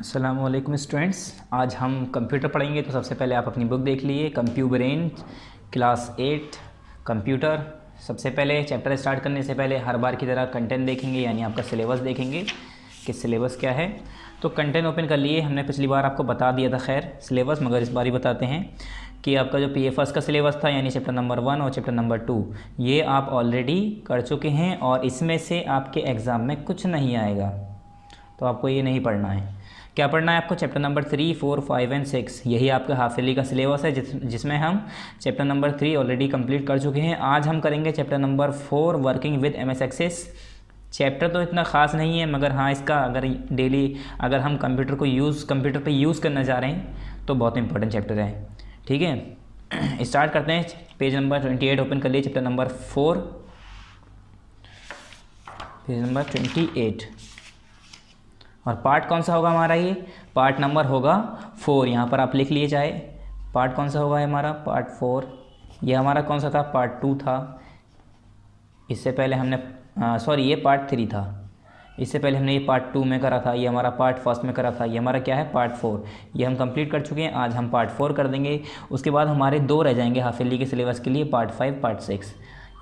Aslam students आज हम computer पढ़ेंगे तो सबसे पहले आप अपनी बुक देख लीजिए Compubrain class eight computer सबसे पहले चैप्टर स्टार्ट करने से पहले हर बार की तरह कंटेंट देखेंगे यानी आपका सिलेबस देखेंगे कि सिलेबस क्या है तो कंटेंट ओपन कर लिए हमने पिछली बार आपको बता दिया था खैर सिलेबस मगर इस बार ही बताते हैं कि आपका जो पी का सिलेबस था यानी चैप्टर नंबर वन और चैप्टर नंबर टू ये आप ऑलरेडी कर चुके हैं और इसमें से आपके एग्ज़ाम में कुछ नहीं आएगा तो आपको ये नहीं पढ़ना है क्या पढ़ना है आपको chapter number three four five and six यही आपका हाफिली का सिलेबस है जिस जिसमें हम chapter number three already complete कर चुके हैं आज हम करेंगे chapter number four working with M S Access chapter तो इतना ख़ास नहीं है मगर हाँ इसका अगर डेली अगर हम कंप्यूटर को यूज़ कंप्यूटर पे यूज़ करना चाह रहे हैं तो बहुत इंपॉर्टेंट चैप्टर है ठीक है स्टार्ट करते हैं page number twenty eight open कर लिए chapter number four page number twenty eight और पार्ट कौन सा होगा हमारा ये पार्ट नंबर होगा फोर यहाँ पर आप लिख लिए जाए पार्ट कौन सा होगा हमारा पार्ट फोर ये हमारा कौन सा था पार्ट टू था इससे पहले हमने सॉरी ये पार्ट थ्री था इससे पहले हमने ये पार्ट टू में करा था ये हमारा पार्ट फर्स्ट में करा था ये हमारा क्या है पार्ट फोर ये हम कंप्लीट कर चुके हैं आज हम पार्ट फोर कर देंगे उसके बाद हमारे दो रह जाएंगे हाफिली के सिलेबस के लिए पार्ट फाइव पार्ट सिक्स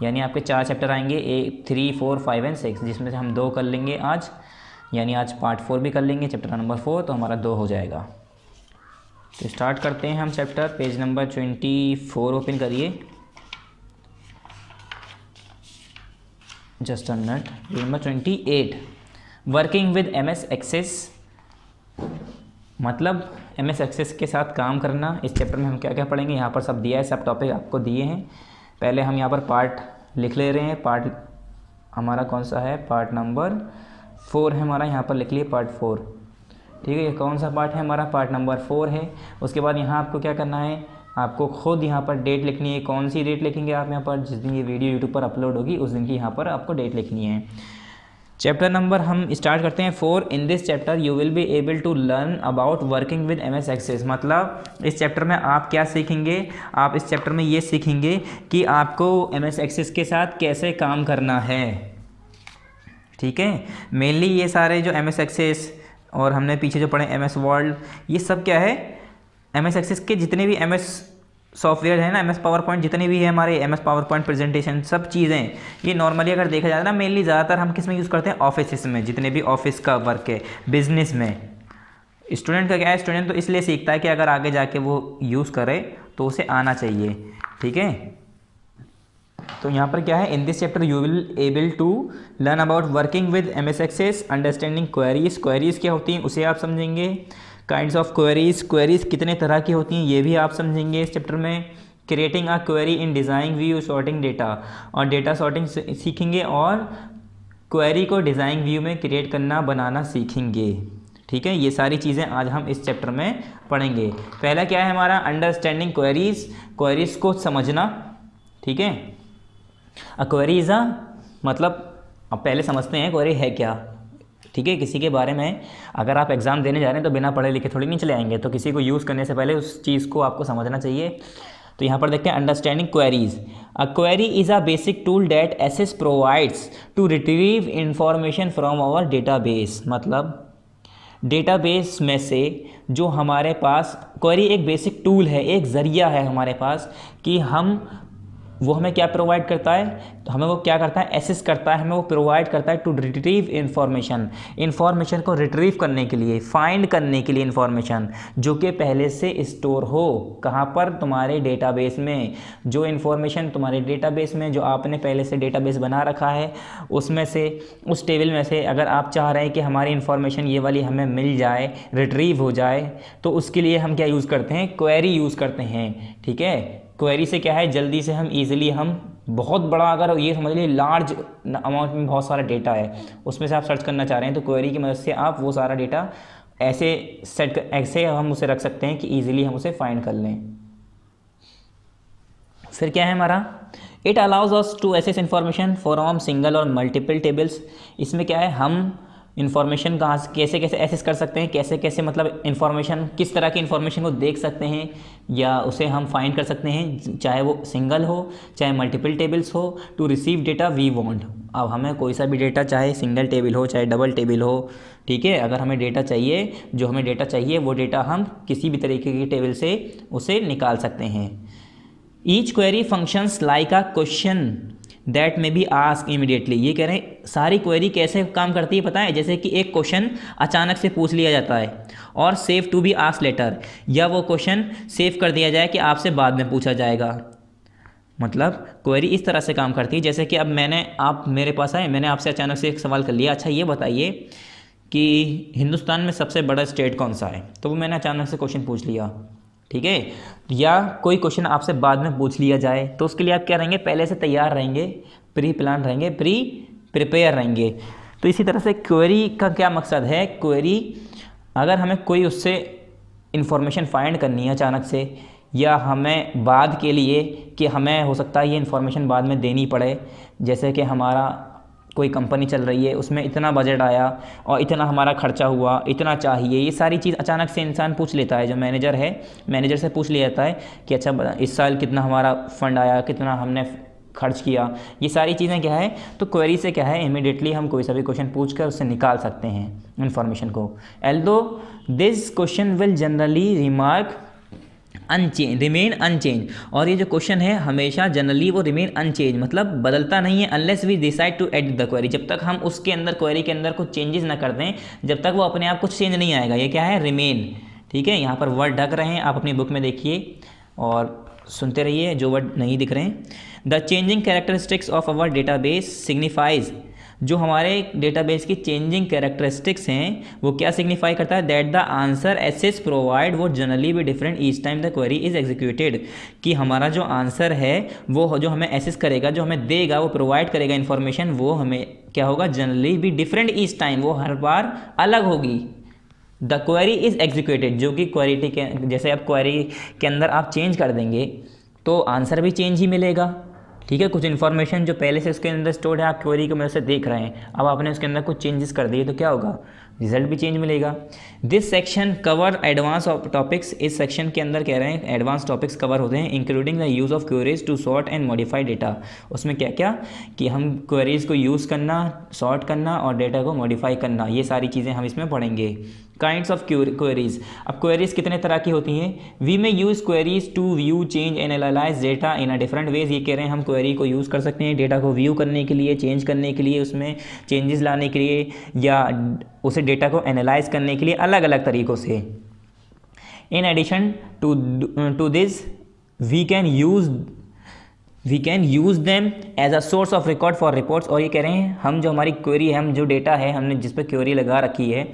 यानी आपके चार चैप्टर आएंगे ए three four five and six जिसमें से हम दो कर लेंगे आज यानी आज पार्ट फोर भी कर लेंगे चैप्टर नंबर फोर तो हमारा दो हो जाएगा तो स्टार्ट करते हैं हम chapter page number twenty four open करिए just at page number twenty eight working with M S Access मतलब एम एस एक्सेस के साथ काम करना इस चैप्टर में हम क्या क्या पढ़ेंगे यहाँ पर सब दिया है सब टॉपिक आपको दिए हैं पहले हम यहाँ पर पार्ट लिख ले रहे हैं पार्ट हमारा कौन सा है पार्ट नंबर फोर है हमारा यहाँ पर लिख लिए पार्ट फोर ठीक है ये कौन सा पार्ट है हमारा पार्ट नंबर फोर है उसके बाद यहाँ आपको क्या करना है आपको खुद यहाँ पर डेट लिखनी है कौन सी डेट लिखेंगे आप यहाँ पर जिस दिन ये वीडियो यूट्यूब पर अपलोड होगी उस दिन की यहाँ पर आपको डेट लिखनी है चैप्टर नंबर हम स्टार्ट करते हैं four in this chapter you will be able to learn about working with M S Access मतलब इस चैप्टर में आप क्या सीखेंगे आप इस चैप्टर में ये सीखेंगे कि आपको एम एस एक्सेस के साथ कैसे काम करना है ठीक है मेनली ये सारे जो एम एस एक्सेस और हमने पीछे जो पढ़े एम एस वर्ल्ड ये सब क्या है एम एस एक्सेस के जितने भी एम एस सॉफ्टवेयर है ना एम एस पावर पॉइंट जितने भी है हमारे M S PowerPoint presentation सब चीज़ें ये नॉर्मली अगर देखा जाए ना मेनली ज़्यादातर हम किस में यूज़ करते हैं ऑफिस में जितने भी ऑफिस का वर्क है बिजनेस में स्टूडेंट का क्या है स्टूडेंट तो इसलिए सीखता है कि अगर आगे जाके वो यूज़ करे तो उसे आना चाहिए ठीक है तो यहाँ पर क्या है in this chapter you will able to learn about working with M S Access understanding queries queries क्या होती हैं उसे आप समझेंगे काइंड ऑफ क्वेरीज क्वेरीज कितने तरह की होती हैं ये भी आप समझेंगे इस चैप्टर में creating a query in design view sorting data और डेटा शॉर्टिंग सीखेंगे और क्वेरी को डिज़ाइन व्यू में क्रिएट करना बनाना सीखेंगे ठीक है ये सारी चीज़ें आज हम इस चैप्टर में पढ़ेंगे पहला क्या है हमारा अंडरस्टैंडिंग क्वेरीज क्वेरीज को समझना ठीक है अ क्वेरी इज़ अ मतलब अब पहले समझते हैं क्वेरी है क्या ठीक है किसी के बारे में अगर आप एग्ज़ाम देने जा रहे हैं तो बिना पढ़े लिखे थोड़ी नहीं चले आएंगे तो किसी को यूज़ करने से पहले उस चीज़ को आपको समझना चाहिए तो यहाँ पर देखते हैं understanding queries a query is a basic tool that Access provides to retrieve information from our base मतलब डेटाबेस में से जो हमारे पास क्वेरी एक बेसिक टूल है एक ज़रिया है हमारे पास कि हम वो हमें क्या प्रोवाइड करता है तो हमें वो क्या करता है एसिस करता है हमें वो प्रोवाइड करता है टू रिट्रीव इन्फॉर्मेशन इन्फॉर्मेशन को रिट्रीव करने के लिए फाइंड करने के लिए इन्फॉर्मेशन जो कि पहले से स्टोर हो कहाँ पर तुम्हारे डेटाबेस में जो इन्फॉर्मेशन तुम्हारे डेटाबेस में जो आपने पहले से डेटाबेस बना रखा है उसमें से उस टेबल में से अगर आप चाह रहे हैं कि हमारी इन्फॉर्मेशन ये वाली हमें मिल जाए रिट्रीव हो जाए तो उसके लिए हम क्या यूज़ करते हैं क्वेरी यूज़ करते हैं ठीक है क्वेरी से क्या है जल्दी से हम ईजिली हम बहुत बड़ा अगर ये समझ लीजिए लार्ज अमाउंट में बहुत सारा डेटा है उसमें से आप सर्च करना चाह रहे हैं तो क्वेरी की मदद से आप वो सारा डेटा ऐसे सेट ऐसे हम उसे रख सकते हैं कि ईजिली हम उसे फाइंड कर लें फिर क्या है हमारा it allows us to access information from single और मल्टीपल टेबल्स इसमें क्या है हम इन्फॉर्मेशन कहाँ कैसे कैसे एसेस कर सकते हैं कैसे कैसे मतलब इन्फॉर्मेशन किस तरह की इन्फॉर्मेशन को देख सकते हैं या उसे हम फाइंड कर सकते हैं चाहे वो सिंगल हो चाहे मल्टीपल टेबल्स हो to receive data we want अब हमें कोई सा भी डेटा चाहे सिंगल टेबल हो चाहे डबल टेबल हो ठीक है अगर हमें डेटा चाहिए जो हमें डेटा चाहिए वो डेटा हम किसी भी तरीके की टेबल से उसे निकाल सकते हैं each query functions like a question that may be ask immediately ये कह रहे हैं सारी क्वेरी कैसे काम करती है पता है जैसे कि एक क्वेश्चन अचानक से पूछ लिया जाता है और save to be ask later या वो क्वेश्चन सेव कर दिया जाए कि आपसे बाद में पूछा जाएगा मतलब क्वेरी इस तरह से काम करती है जैसे कि अब मैंने आप मेरे पास आए मैंने आपसे अचानक से एक सवाल कर लिया अच्छा ये बताइए कि हिंदुस्तान में सबसे बड़ा स्टेट कौन सा है तो वो मैंने अचानक से क्वेश्चन पूछ लिया ठीक है या कोई क्वेश्चन आपसे बाद में पूछ लिया जाए तो उसके लिए आप क्या रहेंगे पहले से तैयार रहेंगे प्री प्लान रहेंगे प्री प्रिपेयर रहेंगे तो इसी तरह से क्वेरी का क्या मकसद है क्वेरी अगर हमें कोई उससे इन्फॉर्मेशन फाइंड करनी है अचानक से या हमें बाद के लिए कि हमें हो सकता है ये इन्फॉर्मेशन बाद में देनी पड़े जैसे कि हमारा कोई कंपनी चल रही है उसमें इतना बजट आया और इतना हमारा खर्चा हुआ इतना चाहिए ये सारी चीज़ अचानक से इंसान पूछ लेता है जो मैनेजर है मैनेजर से पूछ लिया जाता है कि अच्छा इस साल कितना हमारा फंड आया कितना हमने खर्च किया ये सारी चीज़ें क्या है तो क्वेरी से क्या है इमिडिएटली हम कोई सा भी क्वेश्चन पूछ कर उससे निकाल सकते हैं इन्फॉर्मेशन को all this question will generally remark unchange remain unchange और ये जो क्वेश्चन है हमेशा जनरली वो रिमेन अनचेंज मतलब बदलता नहीं है unless we decide to edit the query जब तक हम उसके अंदर क्वेरी के अंदर कुछ चेंजेस ना कर दें जब तक वो अपने आप कुछ चेंज नहीं आएगा ये क्या है रिमेन ठीक है यहाँ पर वर्ड ढक रहे हैं आप अपनी बुक में देखिए और सुनते रहिए जो वर्ड नहीं दिख रहे हैं the changing characteristics of our data base signifies जो हमारे डेटाबेस की चेंजिंग कैरेक्टरिस्टिक्स हैं वो क्या सिग्निफाई करता है that the answers provide वो जनरली भी different each time the query is executed कि हमारा जो आंसर है वो जो हमें एसेस करेगा जो हमें देगा वो प्रोवाइड करेगा इन्फॉर्मेशन वो हमें क्या होगा जनरली भी डिफरेंट ईच टाइम वो हर बार अलग होगी द क्वेरी इज़ एग्जीक्यूटेड जो कि क्वेरिटी के जैसे आप क्वेरी के अंदर आप चेंज कर देंगे तो आंसर भी चेंज ही मिलेगा ठीक है कुछ इन्फॉर्मेशन जो पहले से उसके अंदर स्टोर है आप क्वेरी की मदद से देख रहे हैं अब आपने उसके अंदर कुछ चेंजेस कर दिए तो क्या होगा रिजल्ट भी चेंज मिलेगा this section cover advance topics इस सेक्शन के अंदर कह रहे हैं एडवांस टॉपिक्स कवर होते हैं including the use of queries to sort and modify data उसमें क्या क्या कि हम क्वेरीज को यूज़ करना सॉर्ट करना और डेटा को मॉडिफाई करना ये सारी चीज़ें हम इसमें पढ़ेंगे काइंड्स ऑफ क्वेरीज अब क्वेरीज कितने तरह की होती हैं we may use queries to view change analyze data in a different ways ये कह रहे हैं हम क्वेरी को यूज़ कर सकते हैं डेटा को व्यू करने के लिए चेंज करने के लिए उसमें चेंजेस लाने के लिए या उसे डेटा को एनालाइज करने के लिए अलग अलग तरीक़ों से in addition to to this we can use we can use them as a source of record for reports और ये कह रहे हैं हम जो हमारी क्वेरी है हम जो डेटा है हमने जिस पर क्वेरी लगा रखी है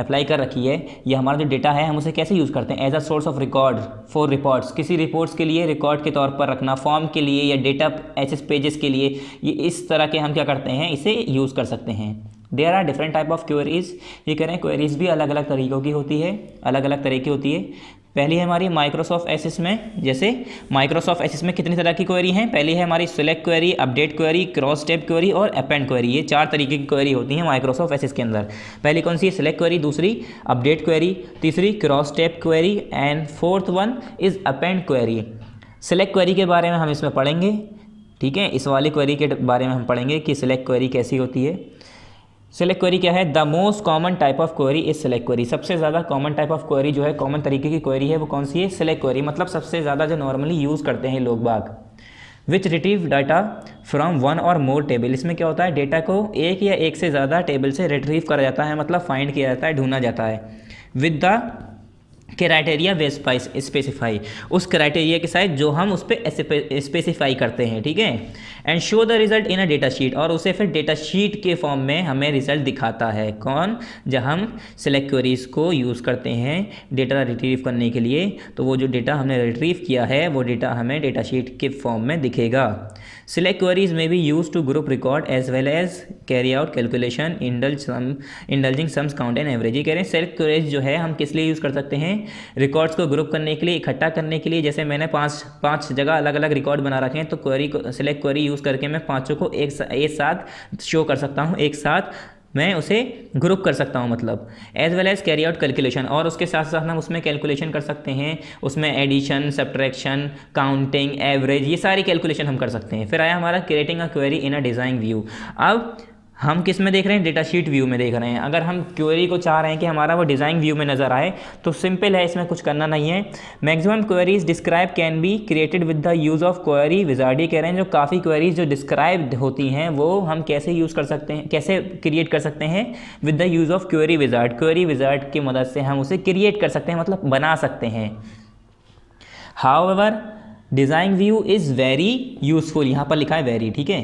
अप्लाई कर रखी है ये हमारा जो डेटा है हम उसे कैसे यूज़ करते हैं as a source of record for reports किसी रिपोर्ट्स के लिए रिकॉर्ड के तौर पर रखना फॉर्म के लिए या डेटा एच पेजेस के लिए ये इस तरह के हम क्या करते हैं इसे यूज़ कर सकते हैं there are different type of queries ये करें क्वेरीज भी अलग अलग तरीक़ों की होती है अलग अलग तरीके होती है पहली है हमारी माइक्रोसॉफ्ट एसिस में जैसे माइक्रोसॉफ्ट एसिस में कितनी तरह की क्वेरी हैं पहली है हमारी select query update query crosstab query और अपेंड क्वेरी ये चार तरीके की क्वेरी होती हैं माइक्रोसॉफ्ट एसिस के अंदर पहली कौन सी है सिलेक्ट क्वेरी दूसरी अपडेट क्वेरी तीसरी crosstab query and fourth one is append query select query के बारे में हम इसमें पढ़ेंगे ठीक है इस वाली क्वेरी के बारे में हम पढ़ेंगे कि सिलेक्ट क्वेरी कैसी होती है सेलेक्ट क्वेरी क्या है the most common type of query is select query सबसे ज़्यादा कॉमन टाइप ऑफ क्वेरी जो है कॉमन तरीके की क्वेरी है वो कौन सी है सेलेक्ट क्वेरी मतलब सबसे ज़्यादा जो नॉर्मली यूज़ करते हैं लोग बाग which retrieve data from one और मोर टेबल इसमें क्या होता है डेटा को एक या एक से ज़्यादा टेबल से रिट्रीव करा जाता है मतलब फाइंड किया जाता है ढूंढा जाता है with the criteria we specify उस क्राइटेरिया के साथ जो हम उस पर स्पेसिफाई करते हैं ठीक है and show the result in a data sheet और उसे फिर डेटा शीट के फॉर्म में हमें रिजल्ट दिखाता है कौन जब हम सेलेक्ट क्वेरीज को यूज़ करते हैं डेटा रिट्रीव करने के लिए तो वो जो डेटा हमने रिट्रीव किया है वो डेटा हमें डेटा शीट के फॉर्म में दिखेगा सिलेक्ट क्वेरीज में भी use to group record as well as carry out calculation इंडल sum indulging sums count and average ये कह रहे हैं सेलेक्ट क्वेरीज जो है हम किस लिए यूज़ कर सकते हैं रिकॉर्ड्स को ग्रुप करने के लिए इकट्ठा करने के लिए जैसे मैंने पाँच पाँच जगह अलग अलग रिकॉर्ड बना रखे हैं तो क्वेरी सेलेक्ट क्वेरी यूज़ करके मैं पाँचों को एक, एक साथ शो कर सकता हूँ एक साथ मैं उसे ग्रुप कर सकता हूं मतलब as well as carry out calculation और उसके साथ साथ हम उसमें कैलकुलेशन कर सकते हैं उसमें एडिशन सब्ट्रैक्शन काउंटिंग एवरेज ये सारी कैलकुलेशन हम कर सकते हैं फिर आया हमारा creating a query in a design view अब हम किस में देख रहे हैं डेटा शीट व्यू में देख रहे हैं अगर हम क्वेरी को चाह रहे हैं कि हमारा वो डिज़ाइन व्यू में नज़र आए तो सिंपल है इसमें कुछ करना नहीं है maximum queries describe can be created with the use of query wizard कह रहे हैं जो काफ़ी क्वेरीज जो डिस्क्राइब होती हैं वो हम कैसे यूज़ कर सकते हैं कैसे क्रिएट कर सकते हैं with the use of query wizard query wizard की मदद से हम उसे क्रिएट कर सकते हैं मतलब बना सकते हैं however design view is very useful यहाँ पर लिखा है वेरी ठीक है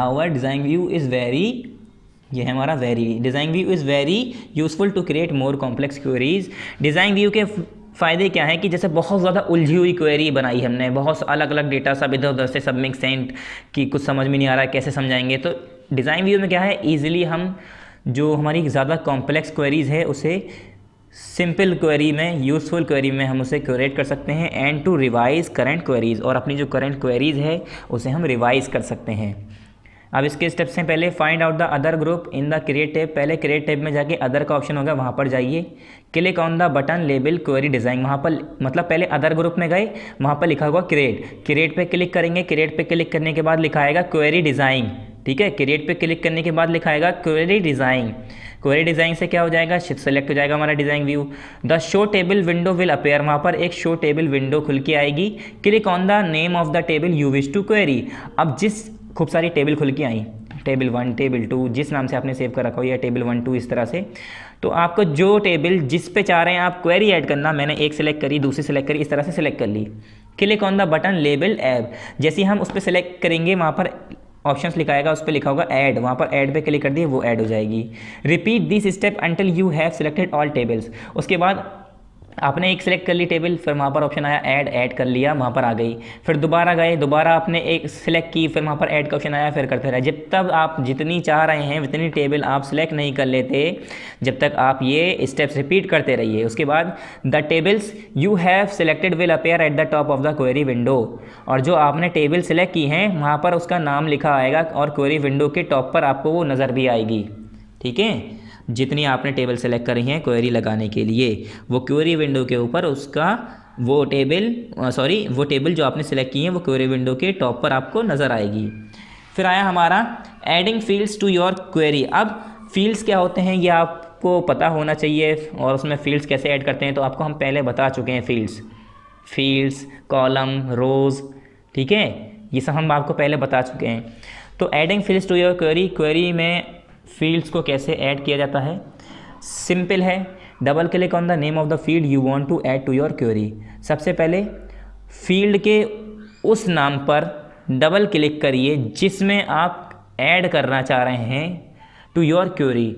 how however design view is very ये है हमारा very design view is very useful to create more complex queries design view के फ़ायदे क्या हैं कि जैसे बहुत ज़्यादा उलझी हुई क्वेरी बनाई हमने बहुत अलग अलग डेटा सब इधर उधर से सब मिक्स सेंट कि कुछ समझ में नहीं आ रहा है कैसे समझाएंगे तो डिज़ाइन व्यू में क्या है ईजिली हम जो हमारी ज़्यादा कॉम्प्लेक्स क्वेरीज़ है उसे सिंपल क्वेरी में यूज़फुल क्वेरी में हम उसे क्यूरेट कर सकते हैं and to revise current queries और अपनी जो करेंट क्वेरीज़ है उसे हम रिवाइज़ कर सकते हैं अब इसके स्टेप से पहले find out the other group in the create tab पहले क्रिएट टैब में जाके अदर का ऑप्शन होगा वहाँ पर जाइए click on the button label query design वहाँ पर मतलब पहले अदर ग्रुप में गए वहाँ पर लिखा हुआ क्रिएट क्रिएट पे क्लिक करेंगे क्रिएट पे क्लिक करने के बाद लिखाएगा क्वेरी डिज़ाइन ठीक है क्रिएट पे क्लिक करने के बाद लिखाएगा क्वेरी डिज़ाइन क्वेरी डिज़ाइन से क्या हो जाएगा सेलेक्ट हो जाएगा हमारा design view the show table window will appear वहाँ पर एक शो टेबल विंडो खुल के आएगी click on the name of the table you wish to query अब जिस खूब सारी टेबल खुल के आई टेबल वन टेबल टू जिस नाम से आपने सेव कर रखा हो या टेबल वन टू इस तरह से तो आपको जो टेबल जिस पे चाह रहे हैं आप क्वेरी ऐड करना मैंने एक सेलेक्ट करी दूसरी सेलेक्ट करी इस तरह से सेलेक्ट कर ली click on the button label add जैसे हम उस पर सेलेक्ट करेंगे वहाँ पर ऑप्शंस लिखाएगा उस पर लिखा होगा ऐड वहाँ पर ऐड पे क्लिक कर दिए वो ऐड हो जाएगी repeat this step until you have selected all tables उसके बाद आपने एक सेलेक्ट कर ली टेबल फिर वहाँ पर ऑप्शन आया ऐड ऐड कर लिया वहाँ पर आ गई फिर दोबारा गए दोबारा आपने एक सेलेक्ट की फिर वहाँ पर ऐड का ऑप्शन आया फिर करते रहे जब तक आप जितनी चाह रहे हैं उतनी टेबल आप सेलेक्ट नहीं कर लेते जब तक आप ये स्टेप्स रिपीट करते रहिए उसके बाद the tables you have selected will appear at the top of the query window और जो आपने टेबल सेलेक्ट की हैं वहाँ पर उसका नाम लिखा आएगा और क्वेरी विंडो के टॉप पर आपको वो नज़र भी आएगी ठीक है जितनी आपने टेबल सेलेक्ट करी हैं क्वेरी लगाने के लिए वो क्वेरी विंडो के ऊपर उसका वो टेबल सॉरी वो टेबल जो आपने सेलेक्ट की है वो क्वेरी विंडो के टॉप पर आपको नज़र आएगी फिर आया हमारा adding fields to your query अब फील्ड्स क्या होते हैं ये आपको पता होना चाहिए और उसमें फील्ड्स कैसे ऐड करते हैं तो आपको हम पहले बता चुके हैं फील्ड्स फील्ड्स कॉलम रोज़ ठीक है ये सब हम आपको पहले बता चुके हैं तो adding fields to your query query में फील्ड्स को कैसे ऐड किया जाता है सिंपल है double click on the name of the field you want to add to your query सबसे पहले फील्ड के उस नाम पर डबल क्लिक करिए जिसमें आप ऐड करना चाह रहे हैं टू योर क्वेरी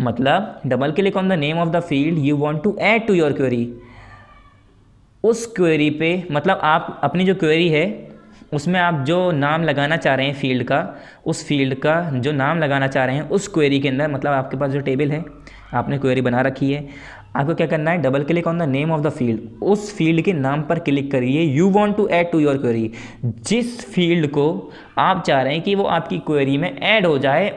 मतलब double click on the name of the field you want to add to your query उस क्वेरी पे मतलब आप अपनी जो क्वेरी है उसमें आप जो नाम लगाना चाह रहे हैं फील्ड का उस फील्ड का जो नाम लगाना चाह रहे हैं उस क्वेरी के अंदर मतलब आपके पास जो टेबल है आपने क्वेरी बना रखी है आपको क्या करना है double click on the name of the field उस फील्ड के नाम पर क्लिक करिए you want to add to your query जिस फील्ड को आप चाह रहे हैं कि वो आपकी क्वेरी में ऐड हो जाए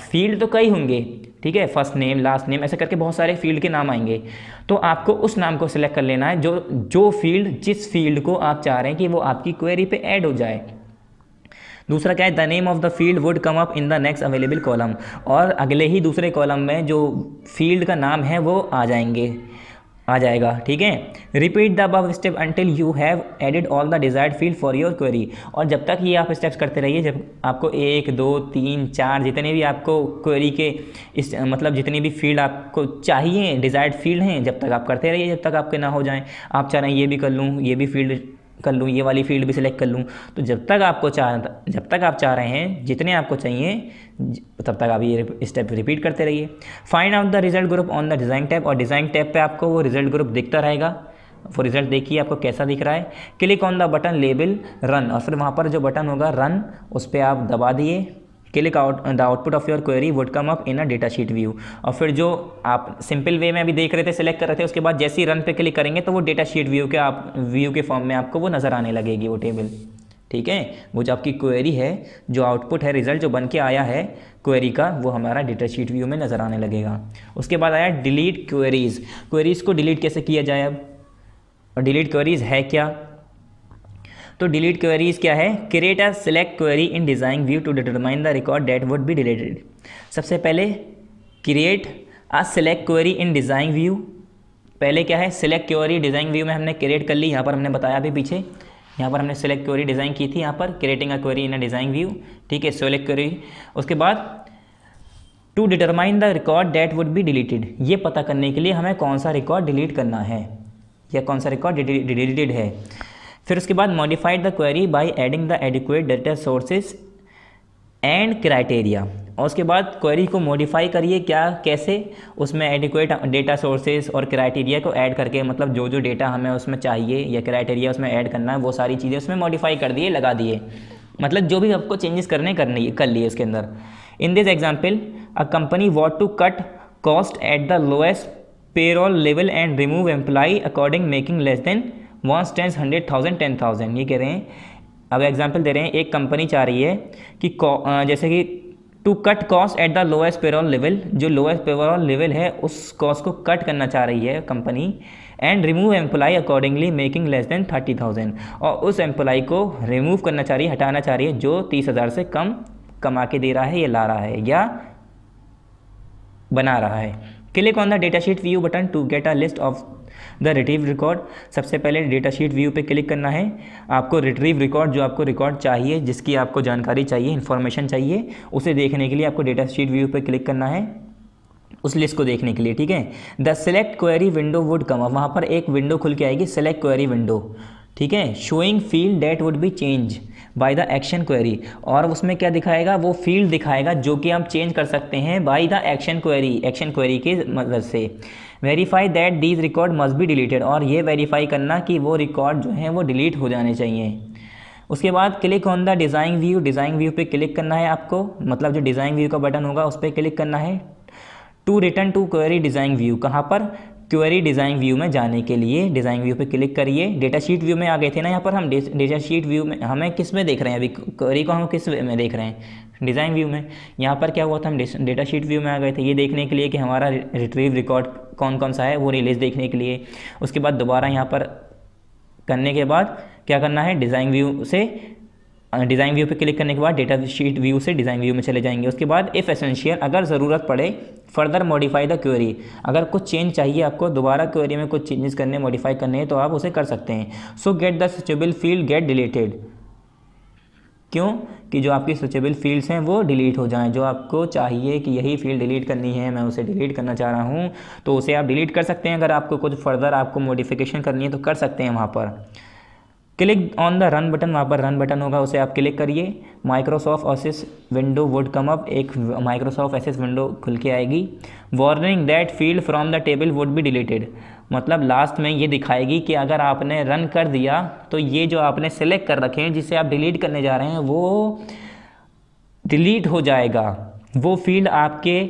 फील्ड तो कई होंगे ठीक है फर्स्ट नेम लास्ट नेम ऐसे करके बहुत सारे फील्ड के नाम आएंगे तो आपको उस नाम को सिलेक्ट कर लेना है जो जो फील्ड जिस फील्ड को आप चाह रहे हैं कि वो आपकी क्वेरी पे ऐड हो जाए दूसरा क्या है the name of the field would come up in the next available column और अगले ही दूसरे कॉलम में जो फील्ड का नाम है वो आ जाएंगे आ जाएगा ठीक है repeat the above step until you have added all the desired field for your query और जब तक ये आप स्टेप्स करते रहिए जब आपको एक दो तीन चार जितने भी आपको क्वेरी के इस मतलब जितनी भी फील्ड आपको चाहिए डिजायर्ड फील्ड हैं जब तक आप करते रहिए जब तक आपके ना हो जाएं आप चाह रहे हैं ये भी कर लूँ ये भी फील्ड कर लूँ ये वाली फील्ड भी सिलेक्ट कर लूँ तो जब तक आपको चाह जब तक आप चाह रहे हैं जितने आपको चाहिए तब तक आप ये स्टेप रिपीट करते रहिए find out the result group on the design tab और डिज़ाइन टैब पे आपको वो रिजल्ट ग्रुप दिखता रहेगा वो रिजल्ट देखिए आपको कैसा दिख रहा है click on the button label run और फिर वहाँ पर जो बटन होगा रन उस पर आप दबा दिए click out the output of your query would come up in a data sheet view और फिर जो आप सिंपल वे में अभी देख रहे थे सेलेक्ट कर रहे थे उसके बाद जैसे ही रन पे क्लिक करेंगे तो वो डेटा शीट व्यू के आप व्यू के फॉर्म में आपको वो नज़र आने लगेगी वो टेबल ठीक है वो जो आपकी क्वेरी है जो आउटपुट है रिजल्ट जो बन के आया है क्वेरी का वो हमारा डेटा शीट व्यू में नज़र आने लगेगा उसके बाद आया डिलीट क्वेरीज़ क्वेरीज़ को डिलीट कैसे किया जाए अब और डिलीट क्वेरीज़ है क्या तो डिलीट क्वेरीज क्या है create a select query in design view to determine the record that would be deleted सबसे पहले create a select query in design view पहले क्या है सिलेक्ट क्वेरी डिज़ाइन व्यू में हमने क्रिएट कर ली यहाँ पर हमने बताया अभी पीछे यहाँ पर हमने सेलेक्ट क्वेरी डिज़ाइन की थी यहाँ पर creating a query in a design view ठीक है सेलेक्ट क्वेरी उसके बाद to determine the record that would be deleted ये पता करने के लिए हमें कौन सा रिकॉर्ड डिलीट करना है या कौन सा रिकॉर्ड डिलीटेड है फिर उसके बाद modified the query by adding the adequate data sources and criteria और उसके बाद क्वेरी को मॉडिफाई करिए क्या कैसे उसमें एडिक्वेट डेटा सोर्सेज और क्राइटेरिया को ऐड करके मतलब जो जो डेटा हमें उसमें चाहिए या क्राइटेरिया उसमें ऐड करना है वो सारी चीज़ें उसमें मॉडिफाई कर दिए लगा दिए मतलब जो भी आपको चेंजेस करने करने कर लिए उसके अंदर in this example a company want to cut cost at the lowest payroll level and remove employee according making less than once tens hundred thousand ten thousand ये कह रहे हैं अब एग्जाम्पल दे रहे हैं एक कंपनी चाह रही है कि जैसे कि to cut cost at the lowest payroll level जो लोएस्ट पेरोल लेवल है उस कॉस्ट को कट करना चाह रही है company and remove employee accordingly making less than thirty thousand और उस एम्प्लाई को रिमूव करना चाह रही है हटाना चाह रही है जो तीस हज़ार से कम कमा के दे रहा है या ला रहा है या बना रहा है click on the data sheet view button to get a list of the retrieve record सबसे पहले डेटा शीट व्यू पे क्लिक करना है आपको रिट्रीव रिकॉर्ड जो आपको रिकॉर्ड चाहिए जिसकी आपको जानकारी चाहिए इन्फॉर्मेशन चाहिए उसे देखने के लिए आपको डेटा शीट व्यू पे क्लिक करना है उस लिस्ट को देखने के लिए ठीक है the select query window would come up वहाँ पर एक विंडो खुल के आएगी सेलेक्ट क्वेरी विंडो ठीक है showing field that would be change by the action query और उसमें क्या दिखाएगा वो फील्ड दिखाएगा जो कि हम चेंज कर सकते हैं by the action query action query के मदद से verify that these record must be deleted और ये वेरीफाई करना कि वो रिकॉर्ड जो है वो डिलीट हो जाने चाहिए उसके बाद click on the design view design view पे क्लिक करना है आपको मतलब जो डिज़ाइन व्यू का बटन होगा उस पर क्लिक करना है to return to query design view कहाँ पर क्वेरी डिज़ाइन व्यू में जाने के लिए डिज़ाइन व्यू पे क्लिक करिए डेटा शीट व्यू में आ गए थे ना यहाँ पर हम डेटा शीट व्यू में हमें किस में देख रहे हैं अभी क्वेरी को हम किस में देख रहे हैं डिज़ाइन व्यू में यहाँ पर क्या हुआ था हम डेटा शीट व्यू में आ गए थे ये देखने के लिए कि हमारा रिट्रीव रिकॉर्ड कौन कौन सा है वो रिलीज देखने के लिए उसके बाद दोबारा यहाँ पर करने के बाद क्या करना है डिज़ाइन व्यू से डिज़ाइन व्यू पे क्लिक करने के बाद डेटा शीट व्यू से डिज़ाइन व्यू में चले जाएंगे उसके बाद इफ़ एसेंशियल अगर ज़रूरत पड़े फर्दर मॉडिफाई द क्वेरी अगर कुछ चेंज चाहिए आपको दोबारा क्वेरी में कुछ चेंजेस करने मॉडिफाई करने हैं तो आप उसे कर सकते हैं so get the searchable field get deleted क्यों कि जो आपकी सचेबल फील्ड्स हैं वो डिलीट हो जाएं जो आपको चाहिए कि यही फील्ड डिलीट करनी है मैं उसे डिलीट करना चाह रहा हूँ तो उसे आप डिलीट कर सकते हैं अगर आपको कुछ फर्दर आपको मॉडिफिकेशन करनी है तो कर सकते हैं वहाँ पर click on the run button वहाँ पर रन बटन होगा उसे आप क्लिक करिए Microsoft Access window would come up एक माइक्रोसॉफ्ट एसिस विंडो खुल के आएगी warning that field from the table would be deleted मतलब लास्ट में ये दिखाएगी कि अगर आपने रन कर दिया तो ये जो आपने सेलेक्ट कर रखे हैं जिसे आप डिलीट करने जा रहे हैं वो डिलीट हो जाएगा वो फील्ड आपके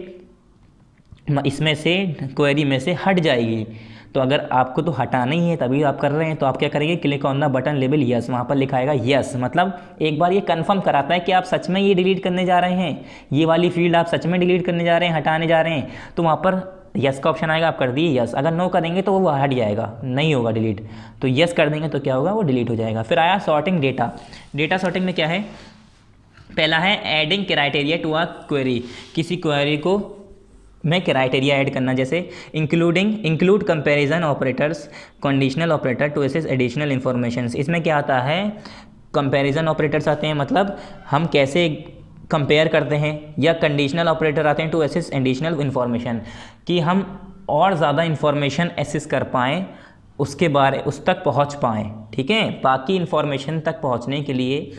इसमें से क्वेरी में से हट जाएगी तो अगर आपको तो हटाना ही है तभी आप कर रहे हैं तो आप क्या करेंगे click on the button label yes वहाँ पर लिखाएगा यस मतलब एक बार ये कन्फर्म कराता है कि आप सच में ये डिलीट करने जा रहे हैं ये वाली फील्ड आप सच में डिलीट करने जा रहे हैं हटाने जा रहे हैं तो वहाँ पर यस का ऑप्शन आएगा आप कर दिए यस अगर नो करेंगे तो वो हट जाएगा नहीं होगा डिलीट तो यस कर देंगे तो क्या होगा वो डिलीट हो जाएगा फिर आया सॉर्टिंग डेटा डेटा सॉर्टिंग में क्या है पहला है adding criteria to a query किसी क्वेरी को में क्राइटेरिया ऐड करना जैसे including include comparison operators conditional operator to access additional information इसमें क्या आता है कंपैरिजन ऑपरेटर्स आते हैं मतलब हम कैसे कंपेयर करते हैं या कंडीशनल ऑपरेटर आते हैं टू एसेस एडिशनल इन्फॉर्मेशन कि हम और ज़्यादा इन्फॉर्मेशन एसेस कर पाएँ उसके बारे उस तक पहुँच पाएँ ठीक है बाकी इन्फॉर्मेशन तक पहुँचने के लिए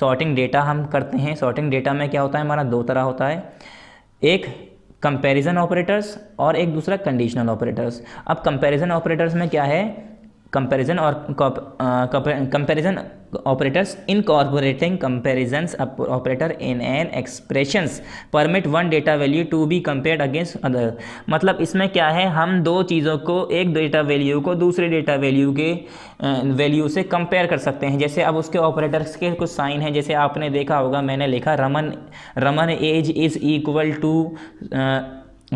सॉर्टिंग डेटा हम करते हैं सॉर्टिंग डेटा में क्या होता है हमारा दो तरह होता है एक कंपैरिजन ऑपरेटर्स और एक दूसरा कंडीशनल ऑपरेटर्स अब कंपैरिजन ऑपरेटर्स में क्या है कंपैरिजन और comparison operators incorporating comparisons operator in an expressions permit one data value to be compared against other मतलब इसमें क्या है हम दो चीज़ों को एक डेटा वैल्यू को दूसरे डेटा वैल्यू के वैल्यू अं, से कंपेयर कर सकते हैं जैसे अब उसके ऑपरेटर्स के कुछ साइन हैं जैसे आपने देखा होगा मैंने लिखा Raman Raman age is equal to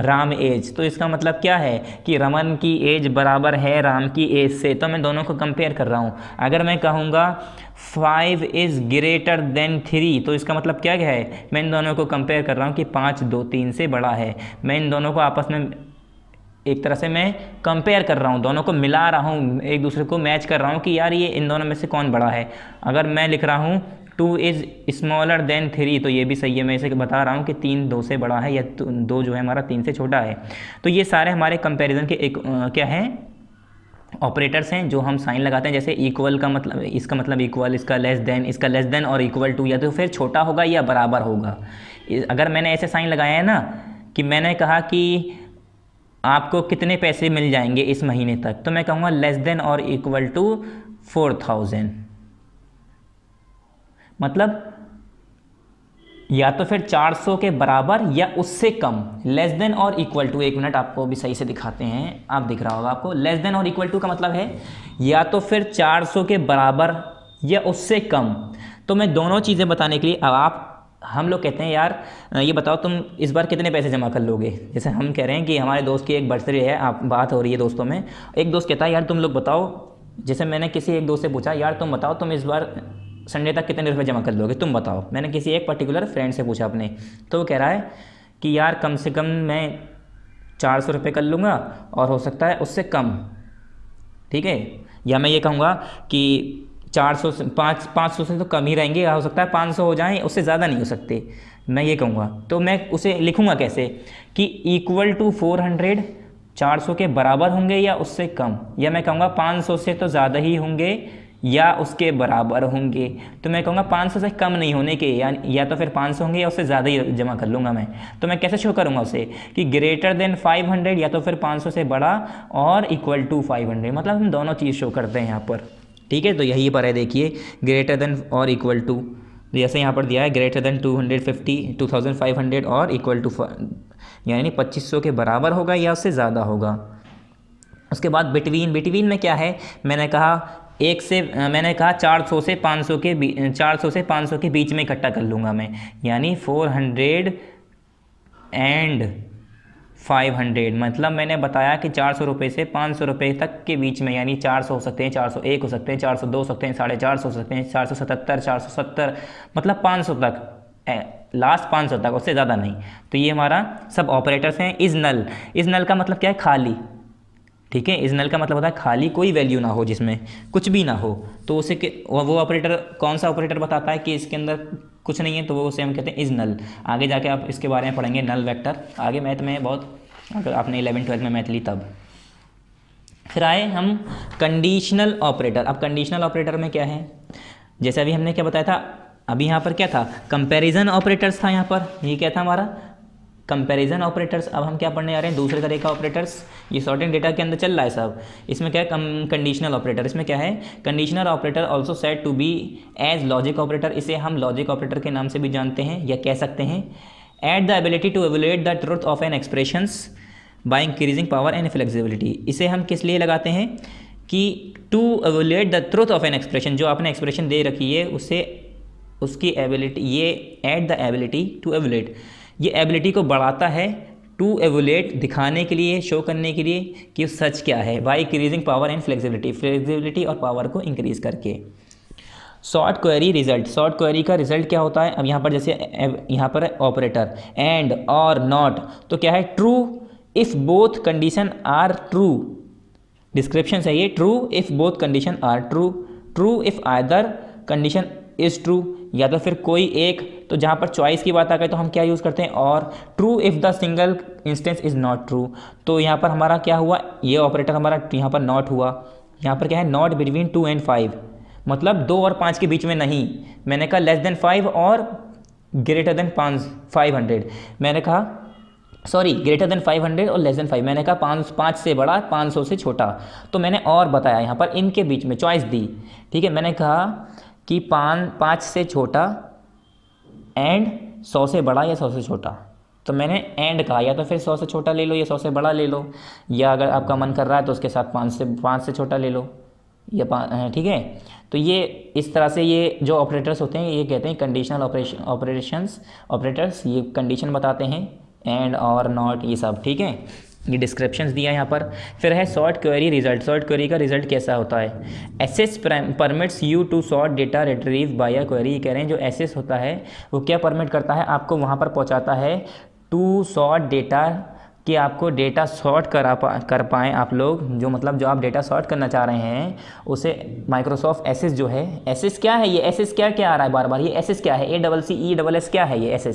Ram age तो इसका मतलब क्या है कि रमन की एज बराबर है राम की एज से तो मैं दोनों को कंपेयर कर रहा हूँ अगर मैं कहूँगा five is greater than three तो इसका मतलब क्या क्या है मैं इन दोनों को कंपेयर कर रहा हूँ कि पाँच दो तीन से बड़ा है मैं इन दोनों को आपस में एक तरह से मैं कंपेयर कर रहा हूँ दोनों को मिला रहा हूँ एक दूसरे को मैच कर रहा हूँ कि यार ये इन दोनों में से कौन बड़ा है अगर मैं लिख रहा हूँ two is smaller than three तो ये भी सही है मैं इसे बता रहा हूँ कि तीन दो से बड़ा है या दो जो है हमारा तीन से छोटा है तो ये सारे हमारे कंपेरिज़न के एक आ, क्या हैं ऑपरेटर्स हैं जो हम साइन लगाते हैं जैसे इक्वल का मतलब इसका मतलब इक्वल इसका लेस देन इसका लेस देन और इक्वल टू या तो फिर छोटा होगा या बराबर होगा अगर मैंने ऐसे साइन लगाया है ना कि मैंने कहा कि आपको कितने पैसे मिल जाएंगे इस महीने तक तो मैं कहूँगा लेस देन और इक्वल टू फोर थाउजेंड मतलब या तो फिर 400 के बराबर या उससे कम लेस देन और इक्वल टू एक मिनट आपको भी सही से दिखाते हैं आप दिख रहा होगा आपको लेस देन और इक्वल टू का मतलब है या तो फिर 400 के बराबर या उससे कम तो मैं दोनों चीज़ें बताने के लिए अब आप हम लोग कहते हैं यार ये बताओ तुम इस बार कितने पैसे जमा कर लोगे जैसे हम कह रहे हैं कि हमारे दोस्त की एक बर्थडे है आप बात हो रही है दोस्तों में एक दोस्त कहता है यार तुम लोग बताओ जैसे मैंने किसी एक दोस्त से पूछा यार तुम बताओ तुम इस बार संडे तक कितने रुपये जमा कर लोगे तुम बताओ मैंने किसी एक पर्टिकुलर फ्रेंड से पूछा अपने तो वो कह रहा है कि यार कम से कम मैं चार सौ रुपये कर लूँगा और हो सकता है उससे कम ठीक है या मैं ये कहूँगा कि चार सौ पाँच पाँच सौ से तो कम ही रहेंगे हो सकता है पाँच सौ हो जाएं उससे ज़्यादा नहीं हो सकते मैं ये कहूँगा तो मैं उसे लिखूँगा कैसे कि इक्वल टू फोर हंड्रेड चार सौ के बराबर होंगे या उससे कम या मैं कहूँगा पाँच सौ से तो ज़्यादा ही होंगे या उसके बराबर होंगे तो मैं कहूँगा 500 से कम नहीं होने के या, या तो फिर 500 होंगे या उससे ज़्यादा ही जमा कर लूँगा मैं तो मैं कैसे शो करूँगा उसे कि ग्रेटर देन 500 या तो फिर 500 से बड़ा और इक्वल टू 500 मतलब हम दोनों चीज़ शो करते हैं यहाँ पर ठीक है तो यही पर है देखिए ग्रेटर देन और इक्वल टू तो जैसे यहाँ पर दिया है ग्रेटर देन 250 2500 और इक्वल टू यानी 2500 के बराबर होगा या उससे ज़्यादा होगा उसके बाद बिटवीन बिटवीन में क्या है मैंने कहा एक से मैंने कहा 400 से 500 के बीच 400 से 500 के बीच में इकट्ठा कर लूँगा मैं यानी 400 एंड 500 मतलब मैंने बताया कि चार सौ रुपये से पाँच सौ रुपये तक के बीच में यानी चार सौ हो सकते हैं चार सौ एक हो सकते हैं चार सौ दो हो सकते हैं साढ़े चार सौ हो सकते हैं चार सौ सतहत्तर चार सौ सत्तर मतलब पाँच सौ तक लास्ट पाँच सौ तक उससे ज़्यादा नहीं तो ये हमारा सब ऑपरेटर्स हैं इज़ नल इज़ नल का मतलब क्या है खाली ठीक है इज नल का मतलब होता है खाली कोई वैल्यू ना हो जिसमें कुछ भी ना हो तो उसे वो ऑपरेटर कौन सा ऑपरेटर बताता है कि इसके अंदर कुछ नहीं है तो वो उसे हम कहते हैं इज नल आगे जाके आप इसके बारे में पढ़ेंगे नल वेक्टर आगे मैथ में बहुत अगर आपने इलेवन ट्वेल्थ में मैथ ली तब फिर आए हम कंडीशनल ऑपरेटर अब कंडीशनल ऑपरेटर में क्या है जैसे अभी हमने क्या बताया था अभी यहाँ पर क्या था कंपैरिजन ऑपरेटर्स था यहाँ पर ये यह क्या था हमारा कंपैरिजन ऑपरेटर्स अब हम क्या पढ़ने आ रहे हैं दूसरे तरह का ऑपरेटर्स ये सॉर्टिंग डेटा के अंदर चल रहा है सब इसमें क्या है कंडीशनल ऑपरेटर इसमें क्या है conditional operator also set to be as logic operator इसे हम लॉजिक ऑपरेटर के नाम से भी जानते हैं या कह सकते हैं add the ability to evaluate the truth of an expressions by increasing power and flexibility इसे हम किस लिए लगाते हैं कि to evaluate the truth of an expression जो आपने एक्सप्रेशन दे रखी है उसे उसकी एबिलिटी ये add the ability to evaluate ये एबिलिटी को बढ़ाता है टू एवोलेट दिखाने के लिए शो करने के लिए कि सच क्या है by increasing power and flexibility flexibility और पावर को इंक्रीज़ करके sort query result sort query का रिजल्ट क्या होता है अब यहाँ पर जैसे यहाँ पर ऑपरेटर एंड और नॉट तो क्या है true if both condition are true description है ये true if both condition are true true if either condition is true या तो फिर कोई एक तो जहाँ पर चॉइस की बात आ गई तो हम क्या यूज़ करते हैं और true if the single instance is not true तो यहाँ पर हमारा क्या हुआ ये ऑपरेटर हमारा यहाँ पर नॉट हुआ यहाँ पर क्या है not between two and five मतलब दो और पाँच के बीच में नहीं मैंने कहा लेस देन फाइव और ग्रेटर देन पाँच फाइव हंड्रेड मैंने कहा sorry greater than five hundred और लेस देन फाइव मैंने कहा पाँच पाँच से बड़ा पाँच सौ से छोटा तो मैंने और बताया यहाँ पर इनके बीच में चॉइस दी ठीक है मैंने कहा कि पान पाँच से छोटा एंड सौ से बड़ा या सौ से छोटा तो मैंने एंड कहा या तो फिर सौ से छोटा ले लो या सौ से बड़ा ले लो या अगर आपका मन कर रहा है तो उसके साथ पाँच से पाँच से छोटा ले लो या पाँच ठीक है तो ये इस तरह से ये जो ऑपरेटर्स होते हैं ये कहते हैं कंडीशनल ऑपरेशन ऑपरेशंस ऑपरेटर्स ये कंडीशन बताते हैं एंड और नॉट ये सब ठीक है ये डिस्क्रिप्शन दिया है यहाँ पर फिर है sort query result sort query का रिजल्ट कैसा होता है Access permits you to sort data retrieve by a query कह रहे हैं जो एस एस होता है वो क्या परमिट करता है आपको वहाँ पर पहुँचाता है टू सॉर्ट डेटा कि आपको डेटा सॉर्ट करा पा कर पाएँ आप लोग जो मतलब जो आप डेटा सॉर्ट करना चाह रहे हैं उसे माइक्रोसॉफ्ट एस जो है एस क्या है ये एस क्या क्या आ रहा है बार बार ये एस क्या है A double C E double S क्या है ये एस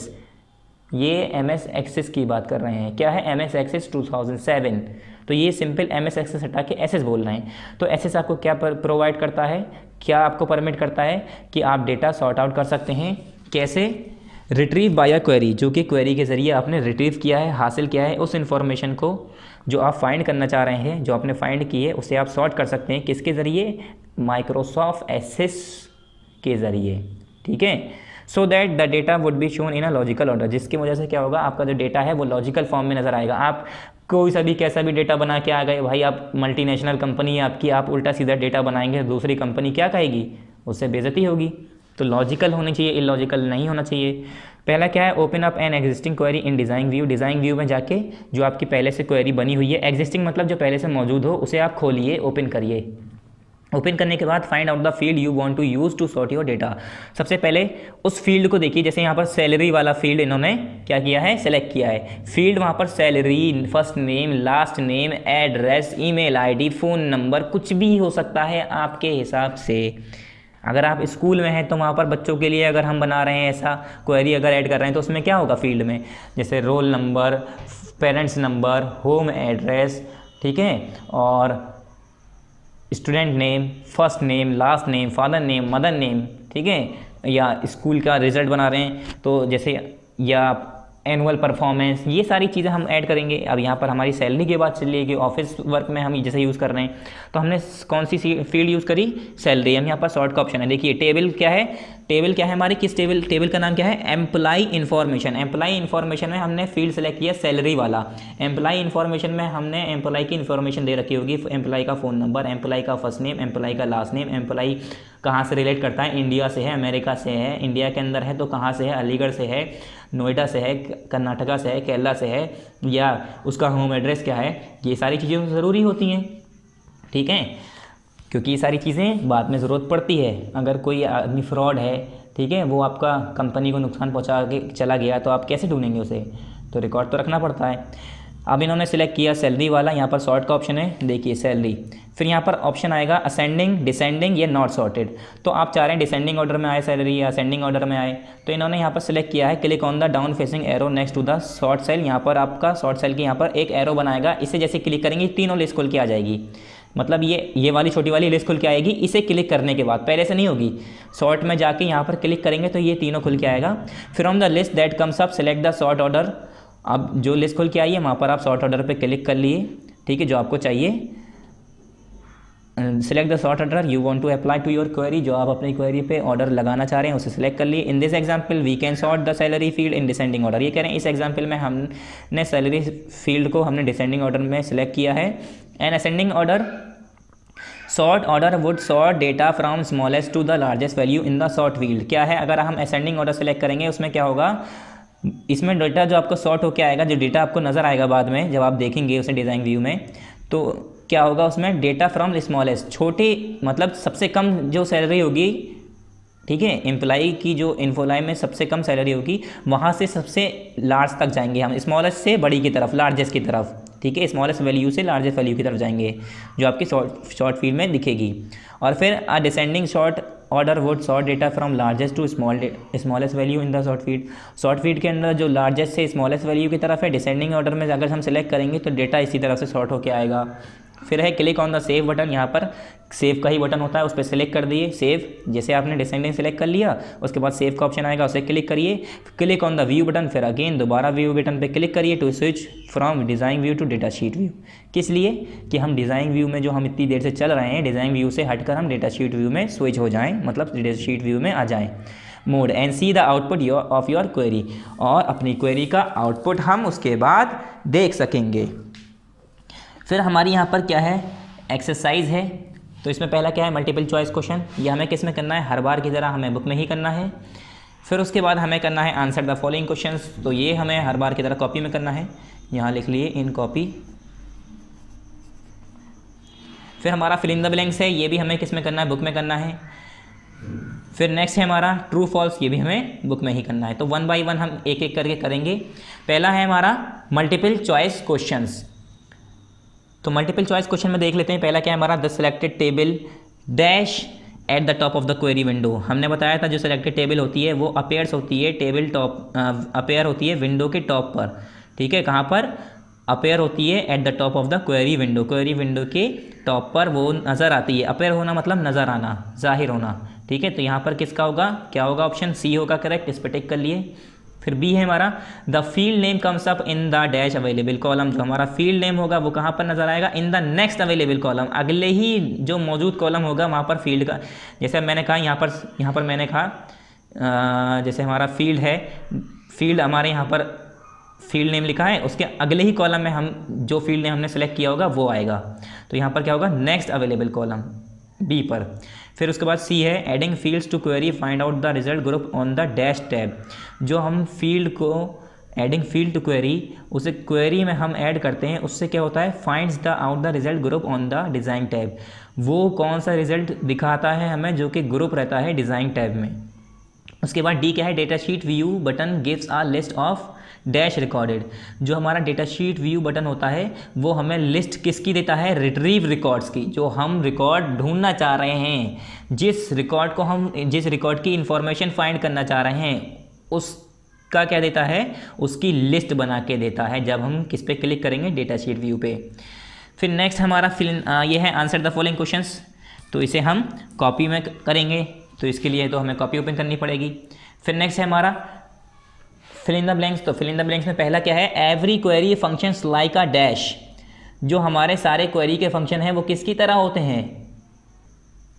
ये एम एस एक्सेस की बात कर रहे हैं क्या है M S Access two thousand seven तो ये सिंपल एम एस एक्सेस हटा के एस एस बोल रहे हैं तो एस एस आपको क्या प्रोवाइड करता है क्या आपको परमिट करता है कि आप डेटा सॉर्ट आउट कर सकते हैं कैसे रिट्रीव बाय अ क्वेरी जो कि क्वेरी के ज़रिए आपने रिट्रीव किया है हासिल किया है उस इन्फॉर्मेशन को जो आप फाइंड करना चाह रहे हैं जो आपने फाइंड की है उसे आप सॉर्ट कर सकते हैं किसके ज़रिए माइक्रोसॉफ्ट एसेस के ज़रिए ठीक है so that the data would be shown in a logical order जिसकी वजह से क्या होगा आपका जो डेटा है वो लॉजिकल फॉर्म में नजर आएगा आप कोई सा भी कैसा भी डेटा बना के आ गए भाई आप मल्टीनेशनल कंपनी है आपकी आप उल्टा सीधा डेटा बनाएंगे दूसरी कंपनी क्या कहेगी उससे बेजती होगी तो लॉजिकल होनी चाहिए इलॉजिकल नहीं होना चाहिए पहला क्या है open up an existing query in design view design view में जाके जो आपकी पहले से क्वेरी बनी हुई है एग्जिस्टिंग मतलब जो पहले से मौजूद हो उसे आप खोलिए ओपन करिए ओपन करने के बाद find out the field you want to use to sort your data सबसे पहले उस फील्ड को देखिए जैसे यहाँ पर सैलरी वाला फील्ड इन्होंने क्या किया है सेलेक्ट किया है फील्ड वहाँ पर salary first name last name address email ID phone number कुछ भी हो सकता है आपके हिसाब से अगर आप स्कूल में हैं तो वहाँ पर बच्चों के लिए अगर हम बना रहे हैं ऐसा क्वेरी अगर ऐड कर रहे हैं तो उसमें क्या होगा फील्ड में जैसे roll number parents number home address ठीक है और student name first name last name father name mother name ठीक है या स्कूल का रिज़ल्ट बना रहे हैं तो जैसे या एनुअल परफॉर्मेंस ये सारी चीज़ें हम ऐड करेंगे अब यहाँ पर हमारी सैलरी की बात चल रही है कि ऑफिस वर्क में हम जैसे यूज़ कर रहे हैं तो हमने कौन सी फील्ड यूज़ करी सैलरी हम यहाँ पर शॉर्ट का ऑप्शन है देखिए टेबल क्या है टेबल क्या है हमारी किस टेबल टेबल का नाम क्या है एम्प्लाई इन्फॉर्मेशन एम्प्लाई इन्फॉर्मेशन में हमने फील्ड सेलेक्ट किया सैलरी वाला एम्प्लाई इन्फॉर्मेशन में हमने एम्प्लाई की इन्फॉर्मेशन दे रखी होगी एम्प्लाई का फ़ोन नंबर एम्प्लाई का फर्स्ट नेम एम्प्लाई का लास्ट नेम एम्प्लाई कहाँ से रिलेट करता है इंडिया से है अमेरिका से है इंडिया के अंदर है तो कहाँ से है अलीगढ़ से है नोएडा से है कर्नाटका से है केरला से है या उसका होम एड्रेस क्या है ये सारी चीज़ें तो ज़रूरी होती हैं ठीक है क्योंकि ये सारी चीज़ें बाद में ज़रूरत पड़ती है अगर कोई आदमी फ्रॉड है ठीक है वो आपका कंपनी को नुकसान पहुँचा के चला गया तो आप कैसे ढूंढेंगे उसे तो रिकॉर्ड तो रखना पड़ता है अब इन्होंने सेलेक्ट किया सैलरी वाला यहाँ पर शॉर्ट का ऑप्शन है देखिए सैलरी फिर यहाँ पर ऑप्शन आएगा असेंडिंग डिसेंडिंग या नॉट सॉर्टेड तो आप चाह रहे हैं डिसेंडिंग ऑर्डर में आए सैलरी या असेंडिंग ऑर्डर में आए तो इन्होंने यहाँ पर सिलेक्ट किया है click on the down facing arrow next to the sort cell यहाँ पर आपका शॉर्ट सेल की यहाँ पर एक एरो बनाएगा इसे जैसे क्लिक करेंगे तीनों लिस्ट खुल के आ जाएगी मतलब ये ये वाली छोटी वाली लिस्ट खुल के आएगी इसे क्लिक करने के बाद पहले से नहीं होगी शॉर्ट में जाके यहाँ पर क्लिक करेंगे तो ये तीनों खुल के आएगा from the list that comes up select the sort order अब जो लिस्ट खोल के आई है वहाँ पर आप शॉर्ट ऑर्डर पर क्लिक कर लिए ठीक है जो आपको चाहिए select the sort order you want to apply to your query जो आप अपनी क्वेरी पे ऑर्डर लगाना चाह रहे हैं उसे सिलेक्ट कर लिए in this example we can sort the salary field in descending order ये कह रहे हैं इस एग्जांपल में हमने सैलरी फील्ड को हमने डिसेंडिंग ऑर्डर में सेलेक्ट किया है and ascending order sort order would sort data from smallest to the largest value in the sort field क्या है अगर हम असेंडिंग ऑर्डर सेलेक्ट करेंगे उसमें क्या होगा इसमें डेटा जो आपको शॉर्ट होकर आएगा जो डेटा आपको नज़र आएगा बाद में जब आप देखेंगे उसे डिज़ाइन व्यू में तो क्या होगा उसमें डेटा फ्रॉम स्मॉलेस्ट छोटे मतलब सबसे कम जो सैलरी होगी ठीक है एम्प्लाई की जो इन्फोलाई में सबसे कम सैलरी होगी वहाँ से सबसे लार्ज तक जाएंगे हम स्मॉलेस्ट से बड़ी की तरफ लार्जेस्ट की तरफ ठीक है स्मॉलेस्ट वैल्यू से लार्जेस्ट वैल्यू की तरफ जाएंगे जो आपकी शॉर्ट शॉर्ट फील्ड में दिखेगी और फिर a descending sort order would sort data from largest to small smallest value in the sort field sort field के अंदर जो लार्जेस्ट से स्मॉलेस्ट वैल्यू की तरफ है डिसेंडिंग ऑर्डर में अगर हम सेलेक्ट करेंगे तो डेटा इसी तरह से शॉर्ट होकर आएगा फिर है click on the save button यहाँ पर सेव का ही बटन होता है उस पर सेलेक्ट कर दिए सेव जैसे आपने डिसेंडिंग सेलेक्ट कर लिया उसके बाद सेव का ऑप्शन आएगा उसे क्लिक करिए click on the view button फिर अगेन दोबारा व्यू बटन पे क्लिक करिए to switch from design view to data sheet view किस लिए कि हम डिज़ाइन व्यू में जो हम इतनी देर से चल रहे हैं डिज़ाइन व्यू से हटकर हम डेटा शीट व्यू में स्विच हो जाएँ मतलब डेटा शीट व्यू में आ जाएँ mode and see the output of your query और अपनी क्वेरी का आउटपुट हम उसके बाद देख सकेंगे फिर हमारी यहाँ पर क्या है एक्सरसाइज है तो इसमें पहला क्या है मल्टीपल चॉइस क्वेश्चन ये हमें किस में करना है हर बार की तरह हमें बुक में ही करना है फिर उसके बाद हमें करना है आंसर द फॉलोइंग क्वेश्चन तो ये हमें हर बार की तरह कॉपी में करना है यहाँ लिख लिए इन कॉपी फिर हमारा फिल इन द ब्लैंक्स है ये भी हमें किस में करना है बुक में करना है फिर नेक्स्ट है हमारा ट्रू फॉल्स ये भी हमें बुक में ही करना है तो वन बाय वन हम एक एक करके करेंगे पहला है हमारा मल्टीपल चॉइस क्वेश्चंस तो मल्टीपल चॉइस क्वेश्चन में देख लेते हैं पहला क्या है हमारा the selected table dash at the top of the query window हमने बताया था जो सेलेक्टेड टेबल होती है वो अपेयर्स होती है टेबल टॉप अपेयर होती है विंडो के टॉप पर ठीक है कहाँ पर अपेयर होती है at the top of the query window query window के टॉप पर वो नज़र आती है अपेयर होना मतलब नज़र आना जाहिर होना ठीक है तो यहाँ पर किसका होगा क्या होगा ऑप्शन सी होगा करेक्ट इस पर टिक कर लिए फिर बी है हमारा the field name comes up in the dash available column जो हमारा फील्ड नेम होगा वो कहाँ पर नजर आएगा in the next available column अगले ही जो मौजूद कॉलम होगा वहाँ पर फील्ड का जैसे मैंने कहा यहाँ पर यहाँ पर मैंने कहा जैसे हमारा फील्ड है फील्ड हमारे यहाँ पर फील्ड नेम लिखा है उसके अगले ही कॉलम में हम जो फील्ड नेम हमने सेलेक्ट किया होगा वो आएगा तो यहाँ पर क्या होगा नेक्स्ट अवेलेबल कॉलम बी पर फिर उसके बाद सी है adding fields to query find out the result group on the dash tab जो हम फील्ड को एडिंग फील्ड टू क्वेरी उसे क्वेरी में हम ऐड करते हैं उससे क्या होता है finds the out the result group on the design tab वो कौन सा रिजल्ट दिखाता है हमें जो कि ग्रुप रहता है डिज़ाइन टैब में उसके बाद डी क्या है data sheet view button gives a list of dash recorded जो हमारा डेटा शीट व्यू बटन होता है वो हमें लिस्ट किसकी देता है रिट्रीव रिकॉर्ड्स की जो हम रिकॉर्ड ढूंढना चाह रहे हैं जिस रिकॉर्ड को हम जिस रिकॉर्ड की इंफॉर्मेशन फाइंड करना चाह रहे हैं उसका क्या देता है उसकी लिस्ट बना के देता है जब हम किस पे क्लिक करेंगे डेटा शीट व्यू पे फिर नेक्स्ट हमारा फिल ये है आंसर द फॉलोइंग क्वेश्चंस तो इसे हम कॉपी में करेंगे तो इसके लिए तो हमें कॉपी ओपन करनी पड़ेगी फिर नेक्स्ट है हमारा फिल इन द ब्लैंक्स तो फिल इन द ब्लैंक्स में पहला क्या है every query function like a dash जो हमारे सारे क्वेरी के फंक्शन हैं वो किसकी तरह होते हैं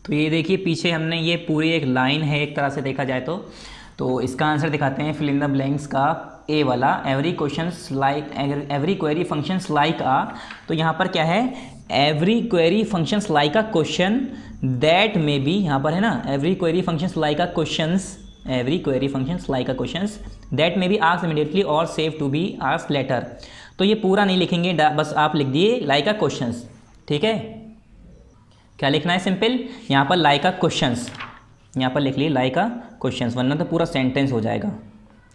तो ये देखिए पीछे हमने ये पूरी एक लाइन है एक तरह से देखा जाए तो तो इसका आंसर दिखाते हैं फिल इन द ब्लैंक्स का ए वाला every question like every query functions like a तो यहाँ पर क्या है every query functions like a question that may be यहाँ पर है ना every query functions like a questions every query functions like a questions that may be asked immediately or saved to be asked later तो ये पूरा नहीं लिखेंगे बस आप लिख दिए लाइक अ क्वेश्चंस ठीक है क्या लिखना है सिंपल यहाँ पर लाइक अ क्वेश्चंस यहाँ पर लिख लिए लाइक अ क्वेश्चंस वरना तो पूरा सेंटेंस हो जाएगा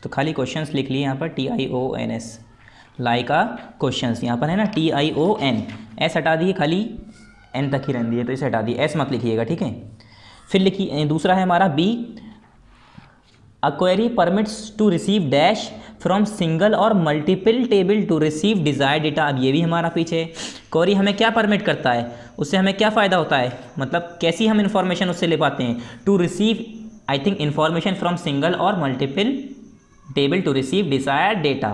तो खाली क्वेश्चंस लिख लिए यहाँ पर T I O N S like a questions यहाँ पर है ना T I O N S हटा दिए खाली एन तक ही रहने दिए तो इसे हटा दिए एस मत लिखिएगा ठीक है फिर लिखिए दूसरा है हमारा B query permits to receive dash from single और multiple table to receive desire data अब ये भी हमारा पीछे है क्वेरी हमें क्या परमिट करता है उससे हमें क्या फ़ायदा होता है मतलब कैसी हम इंफॉर्मेशन उससे ले पाते हैं to receive I think information from single और multiple table to receive desire data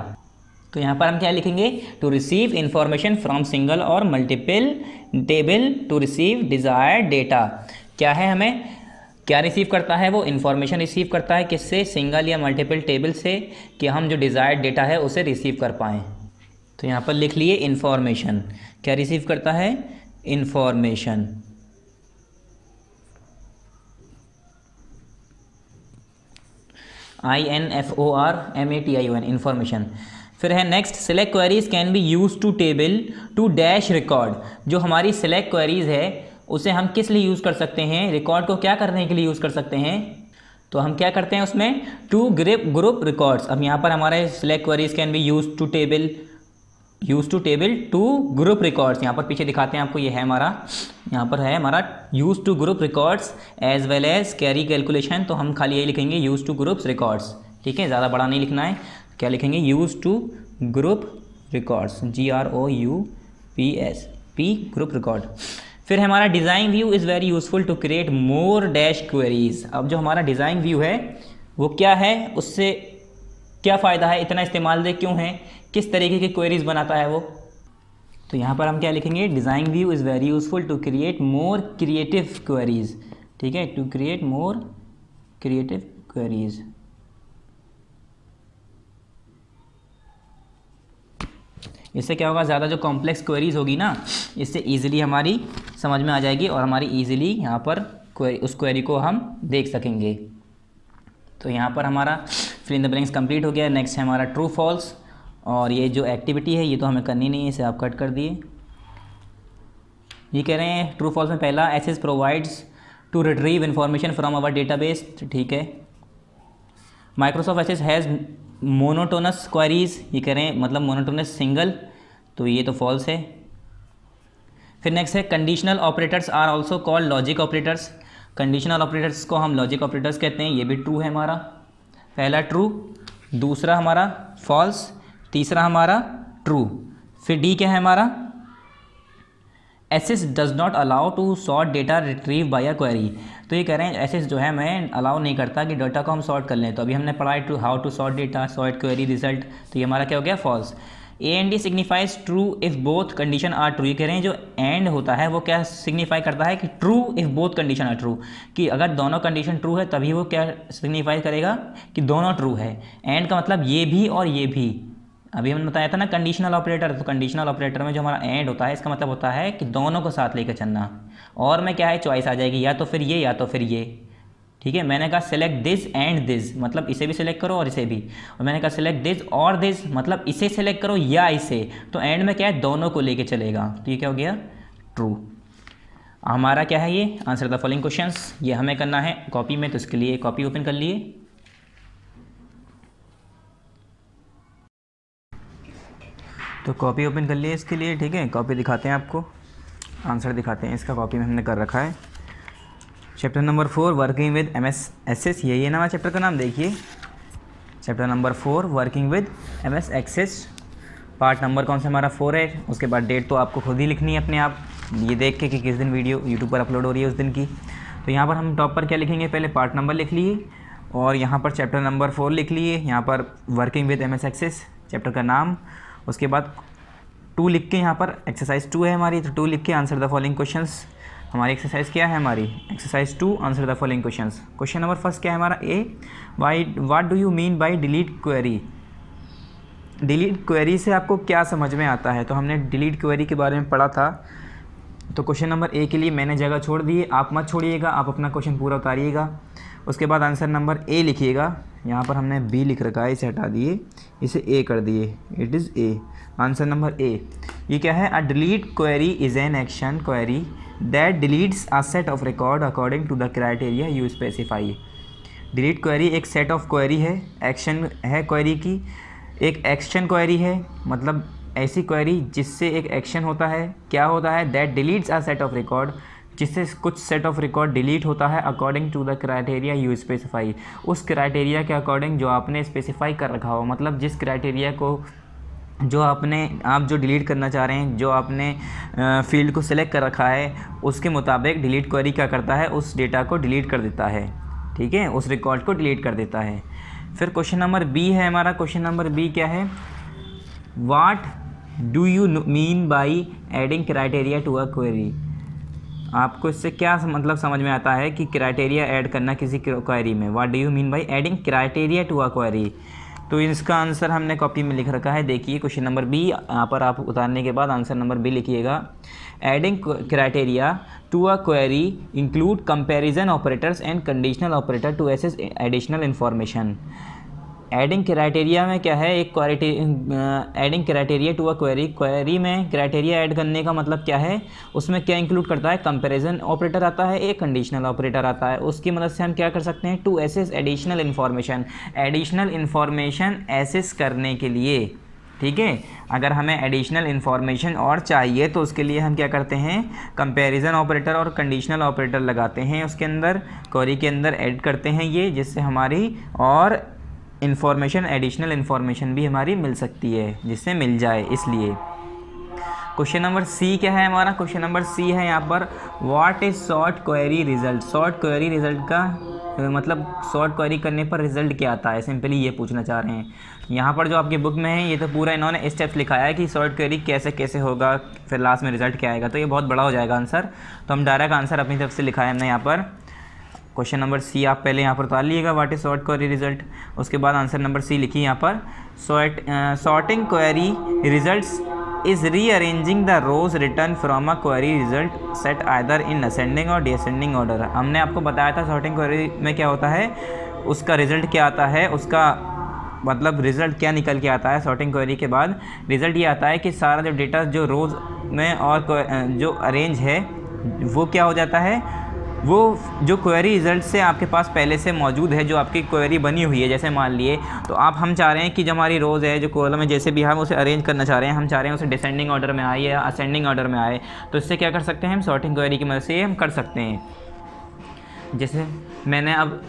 तो यहाँ पर हम क्या लिखेंगे to receive information from single और multiple table to receive desire data क्या है हमें क्या रिसीव करता है वो इन्फॉर्मेशन रिसीव करता है किससे सिंगल या मल्टीपल टेबल से कि हम जो डिज़ायर्ड डेटा है उसे रिसीव कर पाएँ तो यहाँ पर लिख लिए इन्फॉर्मेशन क्या रिसीव करता है information I N F O R M A T I N information फिर है next select queries can be use to table to dash record जो हमारी सिलेक्ट क्वेरीज है उसे हम किस लिए यूज़ कर सकते हैं रिकॉर्ड को क्या करने के लिए यूज़ कर सकते हैं तो हम क्या करते हैं उसमें टू ग्रिप ग्रुप रिकॉर्ड्स अब यहाँ पर हमारे select queries can be use to table use to table to group records यहाँ पर पीछे दिखाते हैं आपको ये है हमारा यहाँ पर है हमारा use to group records as well as carry calculation तो हम खाली यही लिखेंगे यूज टू ग्रुप्स रिकॉर्ड्स ठीक है ज़्यादा बड़ा नहीं लिखना है क्या लिखेंगे use to group records G R O U P S P group record फिर हमारा design view is very useful to create more dash queries अब जो हमारा डिज़ाइन व्यू है वो क्या है उससे क्या फ़ायदा है इतना इस्तेमाल दे क्यों है किस तरीके की क्वेरीज बनाता है वो तो यहाँ पर हम क्या लिखेंगे design view is very useful to create more creative queries ठीक है to create more creative queries इससे क्या होगा ज़्यादा जो कॉम्प्लेक्स क्वेरीज होगी ना इससे ईजिली हमारी समझ में आ जाएगी और हमारी ईजिली यहाँ पर उस क्वेरी को हम देख सकेंगे तो यहाँ पर हमारा fill in the blanks complete हो गया नेक्स्ट है हमारा ट्रू फॉल्स और ये जो एक्टिविटी है ये तो हमें करनी नहीं है इसे आप कट कर दिए ये कह रहे हैं ट्रू फॉल्स में पहला S S provides to retrieve information from our database ठीक है Microsoft S has monotonous queries ये कह रहे हैं मतलब मोनोटोनस सिंगल तो ये तो फॉल्स है फिर नेक्स्ट है conditional operators are also called logic operators conditional operators को हम लॉजिक ऑपरेटर्स कहते हैं ये भी ट्रू है हमारा पहला ट्रू दूसरा हमारा फॉल्स तीसरा हमारा ट्रू फिर डी क्या है हमारा Access does not allow to sort data retrieve by a query तो ये कह रहे हैं ऐसे जो है मैं अलाउ नहीं करता कि डाटा को हम सॉर्ट कर लें तो अभी हमने पढ़ा है to how to sort data sort query result तो ये हमारा क्या हो गया false A and D signifies true if both condition are true ये कह रहे हैं जो एंड होता है वो क्या सिग्निफाई करता है कि true if both condition are true कि अगर दोनों कंडीशन ट्रू है तभी वो क्या सिग्निफाई करेगा कि दोनों ट्रू है एंड का मतलब ये भी और ये भी अभी हमने बताया था ना कंडीशनल ऑपरेटर तो कंडीशनल ऑपरेटर में जो हमारा एंड होता है इसका मतलब होता है कि दोनों को साथ लेकर चलना और में क्या है चॉइस आ जाएगी या तो फिर ये या तो फिर ये ठीक है मैंने कहा सेलेक्ट दिस एंड दिस मतलब इसे भी सिलेक्ट करो और इसे भी और मैंने कहा सेलेक्ट दिस और दिस मतलब इसे सेलेक्ट करो या इसे तो एंड में क्या है दोनों को लेके चलेगा तो ये क्या हो गया ट्रू हमारा क्या है ये आंसर द फॉलोइंग क्वेश्चंस ये हमें करना है कॉपी में तो इसके लिए कॉपी ओपन कर लिए तो कॉपी ओपन कर लिए इसके लिए ठीक है कॉपी दिखाते हैं आपको आंसर दिखाते हैं इसका कॉपी में हमने कर रखा है chapter number four working with M S S S यही है ना चैप्टर का नाम देखिए chapter number four working with M S Access part number कौन सा हमारा फोर है उसके बाद डेट तो आपको खुद ही लिखनी है अपने आप ये देख के कि किस दिन वीडियो यूट्यूब पर अपलोड हो रही है उस दिन की तो यहाँ पर हम टॉप पर क्या लिखेंगे पहले पार्ट नंबर लिख लिए और यहाँ पर चैप्टर नंबर फोर लिख लिए यहाँ पर working with M S Access chapter का नाम उसके बाद टू लिख के यहाँ पर एक्सरसाइज टू है हमारी तो टू लिख के आंसर द फॉलोइंग क्वेश्चन हमारी एक्सरसाइज क्या है हमारी exercise to answer the following question question number first क्या है हमारा A why what do you mean by delete query delete query से आपको क्या समझ में आता है तो हमने डिलीट क्वेरी के बारे में पढ़ा था तो क्वेश्चन नंबर ए के लिए मैंने जगह छोड़ दी आप मत छोड़िएगा आप अपना क्वेश्चन पूरा उतारिएगा उसके बाद आंसर नंबर ए लिखिएगा यहाँ पर हमने बी लिख रखा है इसे हटा दिए इसे ए कर दिए it is A answer number A ये क्या है a delete query is an action query that deletes a set of record according to the criteria you specify delete query एक सेट ऑफ क्वेरी है action है query की एक action query है मतलब ऐसी क्वेरी जिससे एक एक्शन होता है क्या होता है that deletes a set of record जिससे कुछ सेट ऑफ रिकॉर्ड डिलीट होता है according to the criteria you specify उस क्राइटेरिया के अकॉर्डिंग जो आपने स्पेसिफाई कर रखा हो मतलब जिस क्राइटेरिया को जो आपने आप जो डिलीट करना चाह रहे हैं जो आपने फील्ड को सिलेक्ट कर रखा है उसके मुताबिक डिलीट क्वेरी क्या करता है उस डेटा को डिलीट कर देता है ठीक है उस रिकॉर्ड को डिलीट कर देता है फिर क्वेश्चन नंबर बी है हमारा क्वेश्चन नंबर बी क्या है what do you mean by adding criteria to a query आपको इससे क्या मतलब समझ में आता है कि क्राइटेरिया ऐड करना किसी क्वायरी में what do you mean by adding criteria to a query तो इसका आंसर हमने कॉपी में लिख रखा है देखिए क्वेश्चन नंबर बी यहाँ पर आप उतारने के बाद आंसर नंबर बी लिखिएगा adding criteria to a query include comparison operators and conditional operator to access additional information adding criteria में क्या है एक adding criteria to a query query में क्राइटेरिया ऐड करने का मतलब क्या है उसमें क्या इंक्लूड करता है कंपैरिजन ऑपरेटर आता है एक कंडीशनल ऑपरेटर आता है उसकी मदद से हम क्या कर सकते हैं to access additional information additional information access करने के लिए ठीक है अगर हमें एडिशनल इन्फॉर्मेशन और चाहिए तो उसके लिए हम क्या करते हैं कंपैरिजन ऑपरेटर और कंडीशनल ऑपरेटर लगाते हैं उसके अंदर क्वेरी के अंदर ऐड करते हैं ये जिससे हमारी और इन्फॉर्मेशन एडिशनल इन्फॉर्मेशन भी हमारी मिल सकती है जिससे मिल जाए इसलिए क्वेश्चन नंबर सी क्या है हमारा क्वेश्चन नंबर सी है यहाँ पर what is sort query result sort query result का मतलब शॉर्ट क्वेरी करने पर रिजल्ट क्या आता है सिंपली ये पूछना चाह रहे हैं यहाँ पर जो आपके बुक में है ये तो पूरा इन्होंने स्टेप्स लिखाया है कि शॉर्ट क्वेरी कैसे कैसे होगा फिर लास्ट में रिजल्ट क्या आएगा तो ये बहुत बड़ा हो जाएगा आंसर तो हम डायरेक्ट आंसर अपनी तरफ से लिखा है हमने यहाँ पर क्वेश्चन नंबर सी आप पहले यहाँ पर उतार लीजिएगा what is sort query result उसके बाद आंसर नंबर सी लिखिए यहाँ पर sort sorting query results is rearranging the rows return from a query result set either in ascending और डिसेंडिंग ऑर्डर हमने आपको बताया था सॉर्टिंग क्वेरी में क्या होता है उसका रिजल्ट क्या आता है उसका मतलब रिज़ल्ट क्या निकल के आता है सॉर्टिंग क्वेरी के बाद रिज़ल्ट ये आता है कि सारा जो डेटा जो रोज़ में और uh, जो अरेंज है वो क्या हो जाता है वो जो क्वेरी रिज़ल्ट से आपके पास पहले से मौजूद है जो आपकी क्वेरी बनी हुई है जैसे मान लिए तो आप हम चाह रहे हैं कि जो हमारी रोज़ है जो कॉलम है जैसे भी हम उसे अरेंज करना चाह रहे हैं हम चाह रहे हैं उसे डिसेंडिंग ऑर्डर में आए या असेंडिंग ऑर्डर में आए तो इससे क्या कर सकते हैं हम शॉर्टिंग क्वेरी की मदद से हम कर सकते हैं जैसे मैंने अब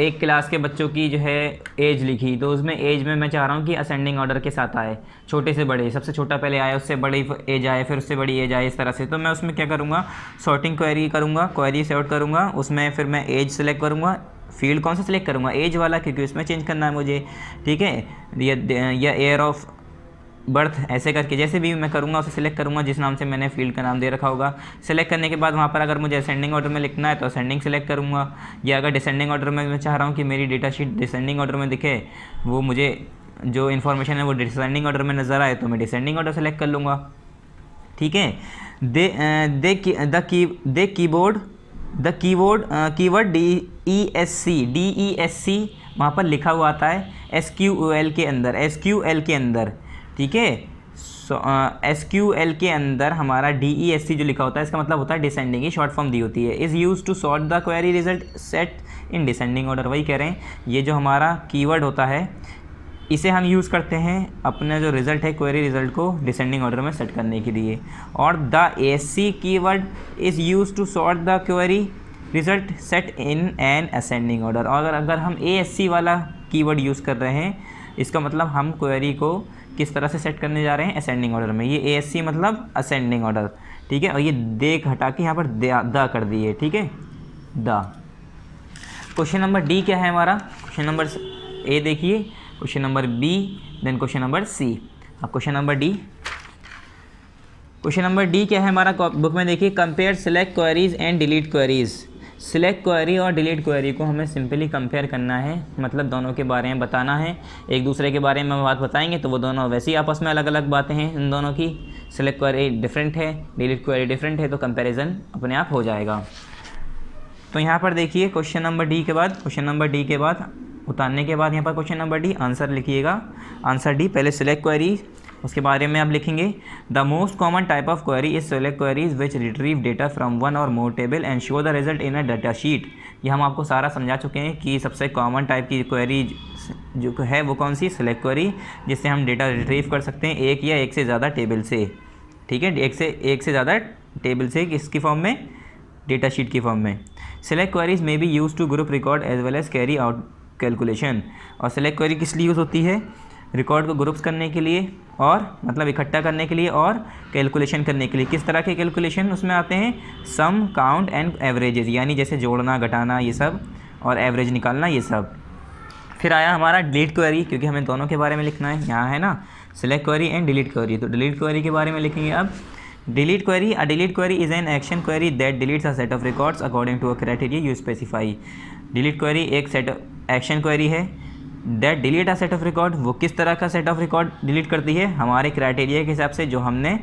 एक क्लास के बच्चों की जो है एज लिखी तो उसमें एज में मैं चाह रहा हूँ कि असेंडिंग ऑर्डर के साथ आए छोटे से बड़े सबसे छोटा पहले आया उससे बड़ी एज आए फिर उससे बड़ी एज आए इस तरह से तो मैं उसमें क्या करूँगा सॉर्टिंग क्वेरी करूँगा क्वेरी सॉर्ट करूँगा उसमें फिर मैं एज सेलेक्ट करूँगा फील्ड कौन सा सिलेक्ट करूँगा एज वाला क्योंकि उसमें चेंज करना है मुझे ठीक है या एयर ऑफ बर्थ ऐसे करके जैसे भी मैं करूँगा उसे सिलेक्ट करूँगा जिस नाम से मैंने फील्ड का नाम दे रखा होगा सिलेक्ट करने के बाद वहाँ पर अगर मुझे असेंडिंग ऑर्डर में लिखना है तो असेंडिंग सेलेक्ट करूँगा या अगर डिसेंडिंग ऑर्डर में मैं चाह रहा हूँ कि मेरी डेटा शीट डिसेंडिंग ऑर्डर में दिखे वो मुझे जो इन्फॉर्मेशन है वो डिसेंडिंग ऑर्डर में नज़र आए तो मैं डिसेंडिंग ऑर्डर सेलेक्ट कर लूँगा ठीक है दे the the key the keyboard the keyboard keyword D E S C D E S C वहाँ पर लिखा हुआ आता है एस क्यू एल के अंदर एस क्यू एल के अंदर ठीक है एस क्यू एल के अंदर हमारा डी ई एस सी जो लिखा होता है इसका मतलब होता है डिसेंडिंग ये शॉर्ट फॉर्म दी होती है is use to sort the query result set in descending order वही कह रहे हैं ये जो हमारा कीवर्ड होता है इसे हम यूज़ करते हैं अपना जो रिज़ल्ट है क्वेरी रिज़ल्ट को डिसेंडिंग ऑर्डर में सेट करने के लिए और the A C keyword is use to sort the query result set in an ascending order और अगर अगर हम ए एस सी वाला कीवर्ड यूज़ कर रहे हैं इसका मतलब हम क्वेरी को किस तरह से सेट करने जा रहे हैं असेंडिंग ऑर्डर में ये ए एस सी मतलब असेंडिंग ऑर्डर ठीक है और ये दे हटा के यहाँ पर द कर दिए ठीक है द क्वेश्चन नंबर डी क्या है हमारा क्वेश्चन नंबर ए देखिए question number B then question number C अब question number D question number D क्या है हमारा बुक में देखिए compare select queries and delete queries select query और डिलीट क्वेरी को हमें सिंपली कंपेयर करना है मतलब दोनों के बारे में बताना है एक दूसरे के बारे में बात बताएंगे तो वो दोनों वैसे ही आपस में अलग अलग बातें हैं इन दोनों की सिलेक्ट क्वेरी डिफरेंट है डिलीट क्वेरी डिफरेंट है तो कंपेरिजन अपने आप हो जाएगा तो यहाँ पर देखिए क्वेश्चन नंबर डी के बाद क्वेश्चन नंबर डी के बाद उतारने के बाद यहाँ पर क्वेश्चन नंबर डी आंसर लिखिएगा आंसर डी पहले सिलेक्ट क्वेरी उसके बारे में आप लिखेंगे the most common type of query is select queries which retrieve data from one और more table and show the result in a data sheet ये हम आपको सारा समझा चुके हैं कि सबसे कॉमन टाइप की क्वेरी जो है वो कौन सी सेलेक्ट क्वेरी जिससे हम डेटा रिट्रीव कर सकते हैं एक या एक से ज़्यादा टेबल से ठीक है एक से एक से ज़्यादा टेबल से किसकी फॉर्म में डेटा शीट की फॉर्म में select queries may be use to group record as well as carry out calculation और सेलेक्ट क्वेरी किस लिए यूज़ होती है रिकॉर्ड को ग्रुप्स करने के लिए और मतलब इकट्ठा करने के लिए और कैलकुलेशन करने के लिए किस तरह के कैलकुलेशन उसमें आते हैं सम काउंट एंड एवरेज यानी जैसे जोड़ना घटाना ये सब और एवरेज निकालना ये सब फिर आया हमारा डिलीट क्वेरी क्योंकि हमें दोनों के बारे में लिखना है यहाँ है ना select query and delete query तो डिलीट क्वेरी के बारे में लिखेंगे अब delete query a delete query is an action query that deletes a set of records according to a criteria you specify delete query एक सेट एक्शन क्वेरी है that delete a set of record वो किस तरह का set of record delete करती है हमारे criteria के हिसाब से जो हमने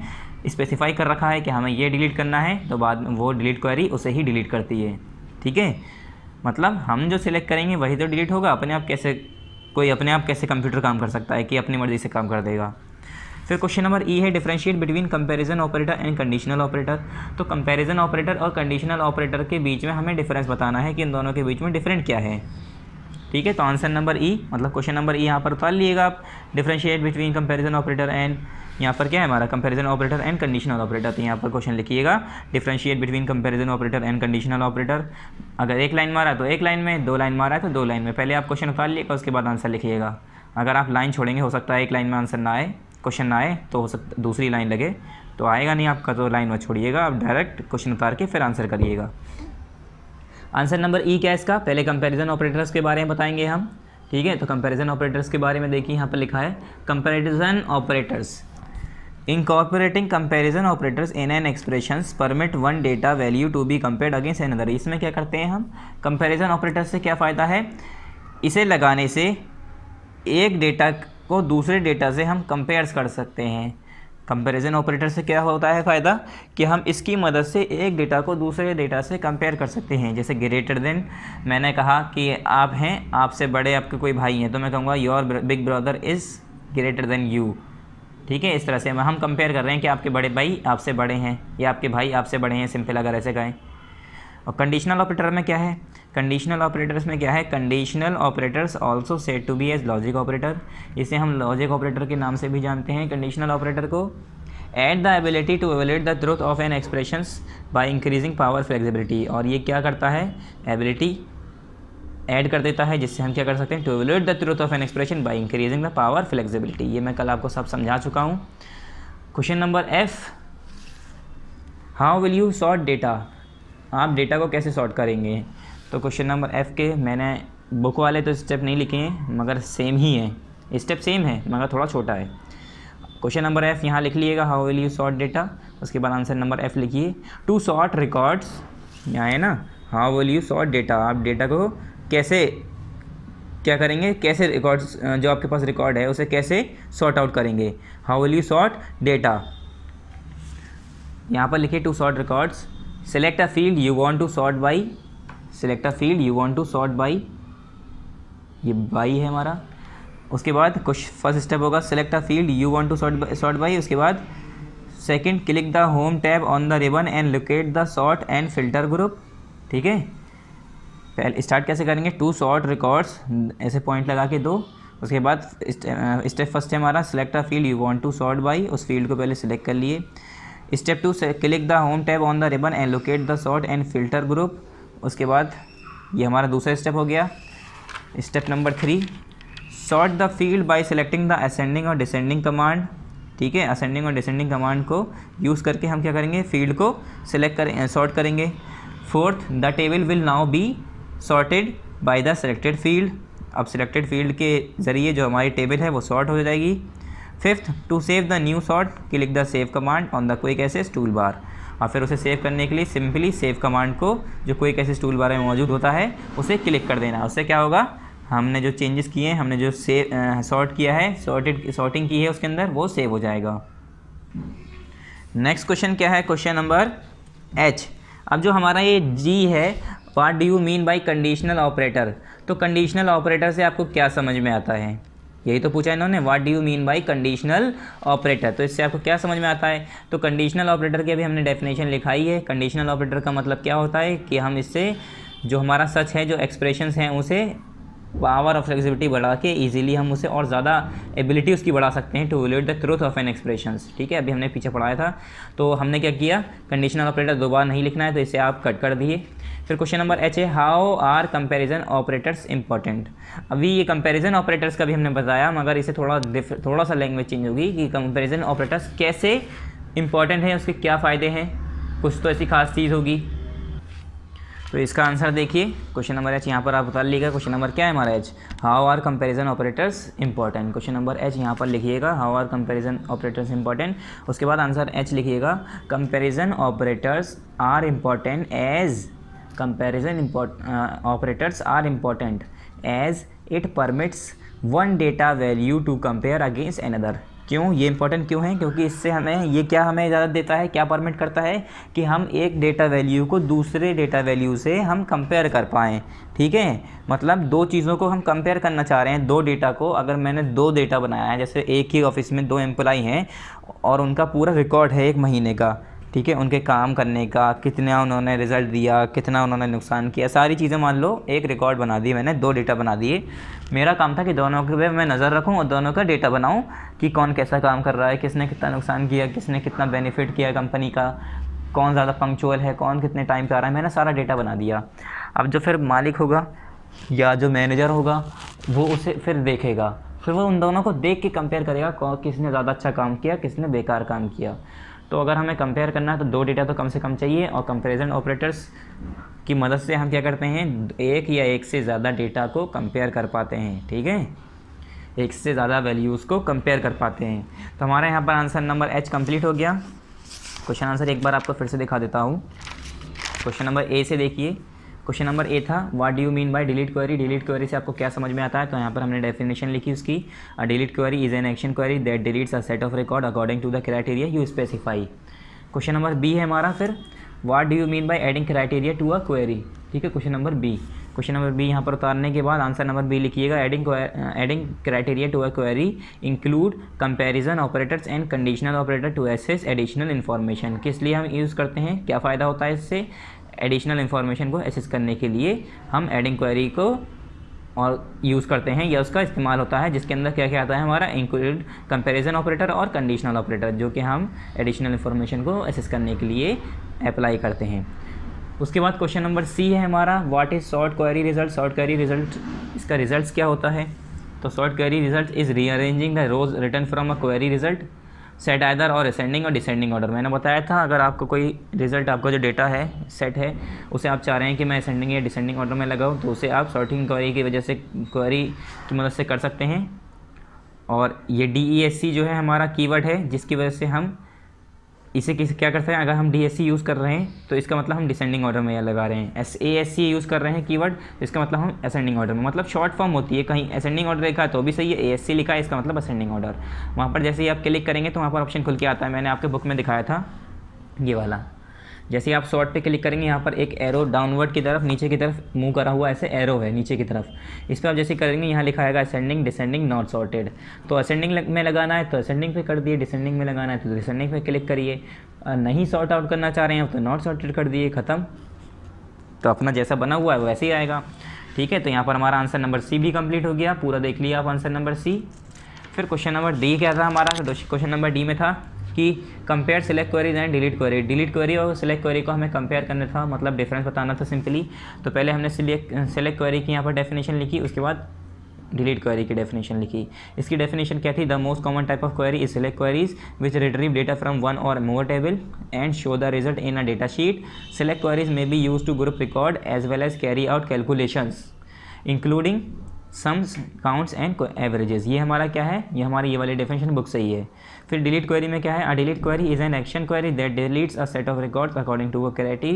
स्पेसिफाई कर रखा है कि हमें ये डिलीट करना है तो बाद वो डिलीट क्वेरी उसे ही डिलीट करती है ठीक है मतलब हम जो सिलेक्ट करेंगे वही तो डिलीट होगा अपने आप कैसे कोई अपने आप कैसे कंप्यूटर काम कर सकता है कि अपनी मर्ज़ी से काम कर देगा फिर क्वेश्चन नंबर ई है differentiate between comparison operator and conditional operator तो कंपैरिजन ऑपरेटर और कंडीशनल ऑपरेटर के बीच में हमें डिफरेंस बताना है कि इन दोनों के बीच में डिफरेंट क्या है ठीक है तो आंसर नंबर ई मतलब क्वेश्चन नंबर ई यहाँ पर उतार लीजिएगा आप differentiate between comparison operator and यहाँ पर क्या है हमारा comparison operator and conditional operator तो यहाँ पर क्वेश्चन लिखिएगा differentiate between comparison operator and conditional operator अगर एक लाइन मारा तो एक लाइन में दो लाइन मारा तो दो लाइन में पहले आप क्वेश्चन उतार लीजिएगा उसके बाद आंसर लिखिएगा अगर आप लाइन छोड़ेंगे हो सकता है एक लाइन में आंसर ना आए क्वेश्चन ना आए तो हो सकता दूसरी लाइन लगे तो आएगा नहीं आपका तो लाइन में छोड़िएगा आप डायरेक्ट क्वेश्चन उतार के फिर आंसर करिएगा आंसर नंबर ई e क्या है इसका पहले कंपैरिजन ऑपरेटर्स के बारे में बताएंगे हम ठीक है तो कंपैरिजन ऑपरेटर्स के बारे में देखिए यहाँ पर लिखा है comparison operators incorporating comparison operators in an expression permit one data value to be compare against N another इसमें क्या करते हैं हम कंपेरिजन ऑपरेटर्स से क्या फ़ायदा है इसे लगाने से एक डेटा को दूसरे डेटा से हम कंपेयर्स कर सकते हैं कंपैरिजन ऑपरेटर से क्या होता है फ़ायदा कि हम इसकी मदद से एक डेटा को दूसरे डेटा से कंपेयर कर सकते हैं जैसे ग्रेटर देन मैंने कहा कि आप हैं आपसे बड़े आपके कोई भाई हैं तो मैं कहूँगा your big brother is greater than you ठीक है इस तरह से हम कंपेयर कर रहे हैं कि आपके बड़े भाई आपसे बड़े हैं या आपके भाई आपसे बड़े हैं सिंपल अगर ऐसे कहें और कंडीशनल ऑपरेटर में क्या है कंडीशनल ऑपरेटर्स में क्या है conditional operators also set to be as logic operator इसे हम लॉजिक ऑपरेटर के नाम से भी जानते हैं कंडीशनल ऑपरेटर को at the ability to evaluate the truth of an expression by increasing power flexibility और ये क्या करता है एबिलिटी ऐड कर देता है जिससे हम क्या कर सकते हैं to evaluate the truth of an expression by increasing the power flexibility ये मैं कल आपको सब समझा चुका हूँ question number F how will you sort data आप डेटा को कैसे सॉर्ट करेंगे तो क्वेश्चन नंबर एफ के मैंने बुक वाले तो स्टेप नहीं लिखे हैं मगर सेम ही है स्टेप सेम है मगर थोड़ा छोटा है क्वेश्चन नंबर एफ यहाँ लिख लिएगा how will you sort data उसके बाद आंसर नंबर एफ लिखिए टू सॉर्ट रिकॉर्ड्स यहाँ है ना how will you sort data आप डेटा को कैसे क्या करेंगे कैसे रिकॉर्ड्स जो आपके पास रिकॉर्ड है उसे कैसे सॉर्ट आउट करेंगे how will you sort data यहाँ पर लिखिए to sort records select a field you want to sort by select a field you want to sort by ये बाई है हमारा उसके बाद कुछ फर्स्ट स्टेप होगा select a field you want to sort sort by उसके बाद second click the home tab on the ribbon and locate the sort and filter group ठीक है पहले स्टार्ट कैसे करेंगे टू सॉर्ट रिकॉर्ड्स ऐसे पॉइंट लगा के दो उसके बाद स्टेप फर्स्ट है हमारा select a field you want to sort by उस फील्ड को पहले सेलेक्ट कर लिए step two click the home tab on the ribbon and locate the sort and filter group उसके बाद ये हमारा दूसरा स्टेप हो गया step number three sort the field by selecting the ascending और डिसेंडिंग कमांड ठीक है असेंडिंग और डिसेंडिंग कमांड को यूज़ करके हम क्या करेंगे फील्ड को सिलेक्ट करें शॉर्ट करेंगे fourth the table will now be sorted by the selected field अब सिलेक्टेड फील्ड के ज़रिए जो हमारी टेबल है वो सॉर्ट हो जाएगी fifth to save the new sort click the save command on the quick access tool bar और फिर उसे सेव करने के लिए सिंपली सेव कमांड को जो कोई कैसे टूल बारे में मौजूद होता है उसे क्लिक कर देना उससे क्या होगा हमने जो चेंजेस किए हैं हमने जो सेव सॉर्ट किया है सॉर्टेड सॉर्टिंग की है उसके अंदर वो सेव हो जाएगा नेक्स्ट क्वेश्चन क्या है क्वेश्चन नंबर एच अब जो हमारा ये जी है what do you mean by conditional operator तो कंडीशनल ऑपरेटर से आपको क्या समझ में आता है यही तो पूछा इन्होंने what do you mean by conditional operator तो इससे आपको क्या समझ में आता है तो कंडीशनल ऑपरेटर की अभी हमने डेफिनेशन लिखाई है कंडीशनल ऑपरेटर का मतलब क्या होता है कि हम इससे जो हमारा सच है जो एक्सप्रेशंस हैं उसे पावर ऑफ फ्लेक्सिबिलिटी बढ़ा के ईजिली हम उसे और ज़्यादा एबिलिटी उसकी बढ़ा सकते हैं to evaluate the truth of an expression ठीक है अभी हमने पीछे पढ़ाया था तो हमने क्या किया कंडीशनल ऑपरेटर दोबारा नहीं लिखना है तो इसे आप कट कर दिए फिर क्वेश्चन नंबर एच है how are comparison operators important अभी ये कंपेरिजन ऑपरेटर्स का भी हमने बताया मगर इसे थोड़ा थोड़ा सा लैंग्वेज चेंज होगी कि कंपेरिजन ऑपरेटर्स कैसे इंपॉर्टेंट हैं उसके क्या फ़ायदे हैं कुछ तो ऐसी खास चीज़ होगी तो इसका आंसर देखिए क्वेश्चन नंबर एच यहाँ पर आप उतार लीजिएगा क्वेश्चन नंबर क्या है हमारा H how are comparison operators important question number H यहाँ पर लिखिएगा how are comparison operators important उसके बाद आंसर एच लिखिएगा comparison operators are important as comparison operators are important as it permits one data value to compare against another क्यों ये important क्यों है क्योंकि इससे हमें ये क्या हमें इजाज़त देता है क्या परमिट करता है कि हम एक डेटा वैल्यू को दूसरे डेटा वैल्यू से हम कंपेयर कर पाएँ ठीक है मतलब दो चीज़ों को हम कंपेयर करना चाह रहे हैं दो डेटा को अगर मैंने दो डेटा बनाया है जैसे एक ही ऑफिस में दो एम्प्लॉई हैं और उनका पूरा रिकॉर्ड है एक महीने का ठीक है उनके काम करने का कितना उन्होंने रिज़ल्ट दिया कितना उन्होंने नुकसान किया सारी चीज़ें मान लो एक रिकॉर्ड बना दी मैंने दो डेटा बना दिए मेरा काम था कि दोनों के पे मैं नज़र रखूँ और दोनों का डेटा बनाऊँ कि कौन कैसा काम कर रहा है किसने कितना नुकसान किया किसने कितना बेनिफिट किया कंपनी का कौन ज़्यादा पंक्चुअल है कौन कितने टाइम पर आ रहा है मैंने सारा डेटा बना दिया अब जो फिर मालिक होगा या जो मैनेजर होगा वो उसे फिर देखेगा फिर वो उन दोनों को देख के कंपेयर करेगा किसने ज़्यादा अच्छा काम किया किसने बेकार काम किया तो अगर हमें कंपेयर करना है तो दो डेटा तो कम से कम चाहिए और कंपेरिजन ऑपरेटर्स की मदद से हम क्या करते हैं एक या एक से ज़्यादा डेटा को कंपेयर कर पाते हैं ठीक है एक से ज़्यादा वैल्यूज़ को कंपेयर कर पाते हैं तो हमारे यहाँ पर आंसर नंबर एच कम्प्लीट हो गया क्वेश्चन आंसर एक बार आपको फिर से दिखा देता हूँ क्वेश्चन नंबर ए से देखिए क्वेश्चन नंबर ए था what do you mean by delete query delete query से आपको क्या समझ में आता है तो यहाँ पर हमने डेफिनेशन लिखी उसकी delete query is an action query that deletes a set of record according to the criteria you specify question number B है हमारा फिर what do you mean by adding criteria to a query ठीक है question number B question number B यहाँ पर उतारने के बाद आंसर नंबर बी लिखिएगा adding adding criteria to a query include comparison operators and conditional operator to access additional information किस लिए हम यूज़ करते हैं क्या फ़ायदा होता है इससे एडिशनल इन्फॉर्मेशन को एसेस करने के लिए हम एड इंक्वायरी को और यूज़ करते हैं या उसका इस्तेमाल होता है जिसके अंदर क्या क्या आता है हमारा इंक्लूड कंपैरिजन ऑपरेटर और कंडीशनल ऑपरेटर जो कि हम एडिशनल इन्फॉर्मेशन को एसेस करने के लिए अप्लाई करते हैं उसके बाद क्वेश्चन नंबर सी है हमारा what is sort query result sort query result इसका रिजल्ट क्या होता है तो sort query result is rearranging the rows return from a query result set either or ascending और डिसेंडिंग ऑर्डर मैंने बताया था अगर आपको कोई रिजल्ट आपका जो डेटा है सेट है उसे आप चाह रहे हैं कि मैं असेंडिंग या डिसेंडिंग ऑर्डर में लगाऊँ तो उसे आप सॉर्टिंग क्वारी की वजह से क्वारी की मदद से कर सकते हैं और ये डी ई एस सी जो है हमारा कीवर्ड है जिसकी वजह से हम इसे किस क्या करते हैं अगर हम डी यूज़ कर रहे हैं तो इसका मतलब हम डिसेंडिंग ऑर्डर में लगा रहे हैं S A S C use कर रहे हैं कीवर्ड तो इसका मतलब हम असेंडिंग ऑर्डर में मतलब शॉर्ट फॉर्म होती है कहीं असेंडिंग ऑर्डर लिखा तो भी सही है ए एस सी लिखा है इसका मतलब असेंडिंग ऑर्डर वहाँ पर जैसे ही आप क्लिक करेंगे तो वहाँ पर ऑप्शन खुल के आता है मैंने आपके बुक में दिखाया था ये वाला जैसे आप शॉर्ट पे क्लिक करेंगे यहाँ पर एक एरो डाउनवर्ड की तरफ नीचे की तरफ मूव करा हुआ ऐसे एरो है नीचे की तरफ इस पर आप जैसे करेंगे यहाँ लिखा आएगा असेंडिंग डिसेंडिंग नॉट सॉर्टेड तो असेंडिंग में लगाना है तो असेंडिंग पे कर दिए डिसेंडिंग में लगाना है तो डिसेंडिंग पे क्लिक करिए नहीं सॉर्ट आउट करना चाह रहे हैं तो नॉट सॉर्टेड कर दिए ख़त्म तो अपना जैसा बना हुआ है वैसे ही आएगा ठीक है तो यहाँ पर हमारा आंसर नंबर सी भी कम्प्लीट हो गया पूरा देख लिया आप आंसर नंबर सी फिर क्वेश्चन नंबर डी क्या था हमारा क्वेश्चन नंबर डी में था कि compare select queries and delete query delete query और सेलेक्ट क्वेरी को हमें कंपेयर करना था मतलब डिफरेंस बताना था सिंपली तो पहले हमने सेलेक्ट क्वेरी की यहाँ पर डेफिनेशन लिखी उसके बाद डिलीट क्वेरी की डेफिनेशन लिखी इसकी डेफिनेशन क्या थी the most common type of query is select queries which retrieve data from one और more table and show the result in a data sheet select queries may be use to group record as well as carry out calculations including sums counts and averages ये हमारा क्या है ये हमारी ये वाली definition book से ही है फिर डिलीट क्वेरी में क्या है a delete query is an action query that deletes a set of records according to criteria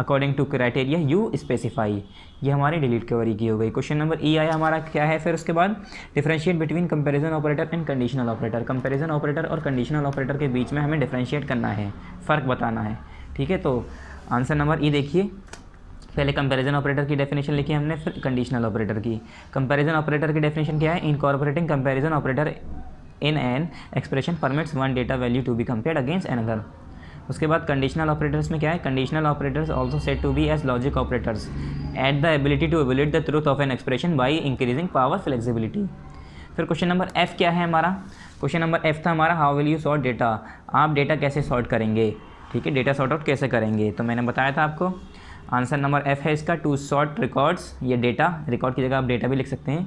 according to criteria you specify ये हमारी डिलीट क्वेरी की हो गई क्वेश्चन नंबर ई आया हमारा क्या है फिर उसके बाद differentiate between comparison operator and conditional operator comparison operator और कंडीशनल ऑपरेटर के बीच में हमें डिफ्रेंशिएट करना है फ़र्क बताना है ठीक है तो आंसर नंबर ई देखिए पहले कंपैरिजन ऑपरेटर की डेफिनेशन लिखी हमने फिर कंडीशनल ऑपरेटर की कंपैरिजन ऑपरेटर की डेफिनेशन क्या है incorporating comparison operator in an expression permits one data value to be compare against N other उसके बाद कंडीशनल ऑपरेटर्स में क्या है conditional operators also set to be as logic operators at the ability to evaluate the truth of an expression by increasing power flexibility फिर question number F क्या है हमारा question number F था हमारा how will you sort data आप data कैसे sort करेंगे ठीक है डेटा सॉर्ट आउट कैसे करेंगे तो मैंने बताया था आपको आंसर नंबर एफ है इसका टू सॉर्ट रिकॉर्ड्स ये डेटा रिकॉर्ड की जगह आप डेटा भी लिख सकते हैं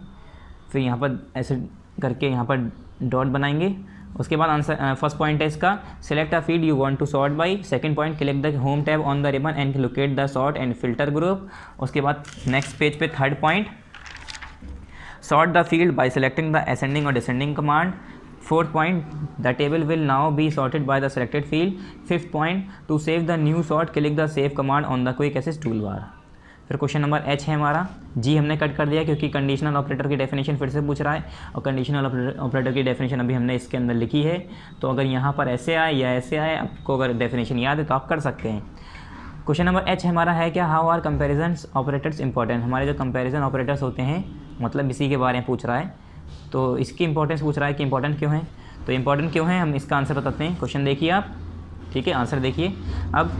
फिर यहाँ पर ऐसे करके यहाँ पर डॉट बनाएंगे उसके बाद आंसर फर्स्ट पॉइंट है इसका select a field you want to sort by second point click the home tab on the ribbon and locate the sort and filter group उसके बाद नेक्स्ट पेज पे third point sort the field by selecting the ascending और descending command fourth point the table will now be sorted by the selected field fifth point to save the new sort click the save command on the quick access tool bar फिर question number H है हमारा जी हमने cut कर दिया क्योंकि conditional operator की definition फिर से पूछ रहा है और कंडीशनल ऑपरेटर की डेफिनेशन अभी हमने इसके अंदर लिखी है तो अगर यहाँ पर ऐसे आए या ऐसे आए आपको अगर डेफिनेशन याद है तो आप कर सकते हैं क्वेश्चन नंबर एच हमारा है क्या how are comparison operators important हमारे जो कंपेरिजन ऑपरेटर्स होते हैं मतलब इसी के बारे में पूछ रहा है तो इसकी इंपॉर्टेंस पूछ रहा है कि इंपॉर्टेंट क्यों है तो इंपॉर्टेंट क्यों है हम इसका आंसर बताते हैं क्वेश्चन देखिए आप ठीक है आंसर देखिए अब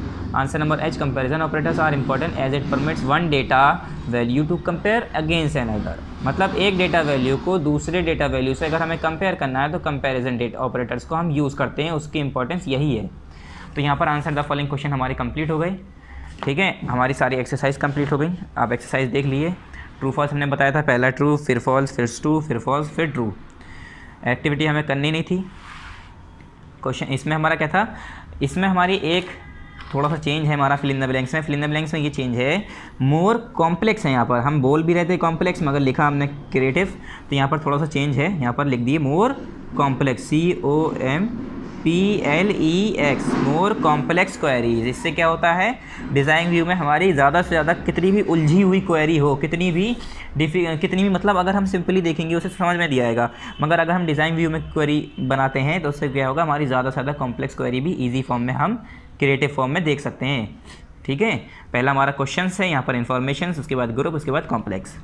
answer number H comparison operators are important as it permits one data value to compare against N other मतलब एक डेटा वैल्यू को दूसरे डेटा वैल्यू से अगर हमें कंपेयर करना है तो कंपेरिजन डेटा ऑपरेटर्स को हम यूज़ करते हैं उसकी इंपॉर्टेंस यही है तो यहाँ पर आंसर द फॉलोइंग क्वेश्चन हमारी कंप्लीट हो गई ठीक है हमारी सारी एक्सरसाइज कंप्लीट हो गई आप एक्सरसाइज देख लिए ट्रू फॉल्स हमने बताया था पहला ट्रू फिर फॉल्स फिर ट्रू फिर फॉल्स फिर ट्रू एक्टिविटी हमें करनी नहीं थी क्वेश्चन इसमें हमारा क्या था इसमें हमारी एक थोड़ा सा चेंज है हमारा फिलिंदा ब्लैंक्स में फिलिंदा ब्लैंक्स में ये चेंज है मोर कॉम्प्लेक्स है यहाँ पर हम बोल भी रहे थे कॉम्प्लेक्स मगर लिखा हमने क्रिएटिव तो यहाँ पर थोड़ा सा चेंज है यहाँ पर लिख दिए more complex C O M P L E X more complex queries इससे क्या होता है डिज़ाइन व्यू में हमारी ज़्यादा से ज़्यादा कितनी भी उलझी हुई क्वेरी हो कितनी भी डिफी कितनी भी मतलब अगर हम सिंपली देखेंगे उसे समझ में दिया आएगा मगर अगर हम डिज़ाइन व्यू में क्वेरी बनाते हैं तो उससे क्या होगा हमारी ज़्यादा से ज़्यादा कॉम्प्लेक्स क्वेरी भी ईजी फॉर्म में हम क्रिएटिव फॉर्म में देख सकते हैं ठीक है पहला हमारा क्वेश्चन है यहाँ पर इन्फॉर्मेशन उसके बाद ग्रुप उसके बाद कॉम्प्लेक्स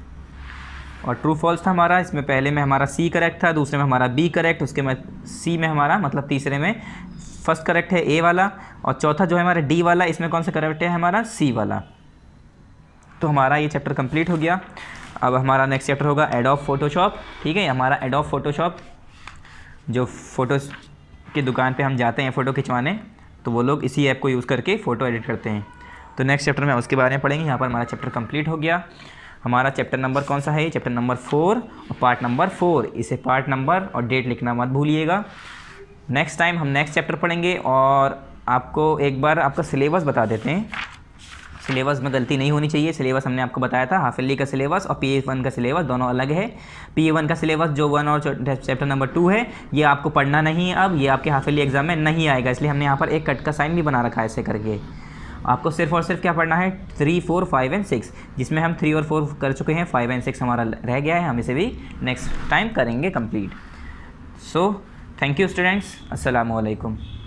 और ट्रू फॉल्स था हमारा इसमें पहले में हमारा सी करेक्ट था दूसरे में हमारा बी करेक्ट उसके में सी में हमारा मतलब तीसरे में फर्स्ट करेक्ट है ए वाला और चौथा जो है हमारा डी वाला इसमें कौन सा करेक्ट है हमारा सी वाला तो हमारा ये चैप्टर कंप्लीट हो गया अब हमारा नेक्स्ट चैप्टर होगा एडोफ फोटोशॉप ठीक है हमारा एडोफ फोटोशॉप जो फोटो की दुकान पे हम जाते हैं फ़ोटो खिंचवाने तो वो लोग इसी ऐप को यूज़ करके फ़ोटो एडिट करते हैं तो नेक्स्ट चैप्टर में उसके बारे में पढ़ेंगे यहाँ पर हमारा चैप्टर कम्प्लीट हो गया हमारा चैप्टर नंबर कौन सा है चैप्टर नंबर फोर और पार्ट नंबर फोर इसे पार्ट नंबर और डेट लिखना मत भूलिएगा नेक्स्ट टाइम हम नेक्स्ट चैप्टर पढ़ेंगे और आपको एक बार आपका सिलेबस बता देते हैं सिलेबस में गलती नहीं होनी चाहिए सिलेबस हमने आपको बताया था हाफिली का सिलेबस और पी वन का सिलेबस दोनों अलग है पी वन का सिलेबस जो वन और चैप्टर नंबर टू है ये आपको पढ़ना नहीं है अब ये आपके हाफिली एग्जाम में नहीं आएगा इसलिए हमने यहाँ पर एक कट का साइन भी बना रखा है ऐसे करके आपको सिर्फ और सिर्फ क्या पढ़ना है three four five and six जिसमें हम थ्री और फोर कर चुके हैं फाइव एंड सिक्स हमारा रह गया है हम इसे भी नेक्स्ट टाइम करेंगे complete so thank you students असलकुम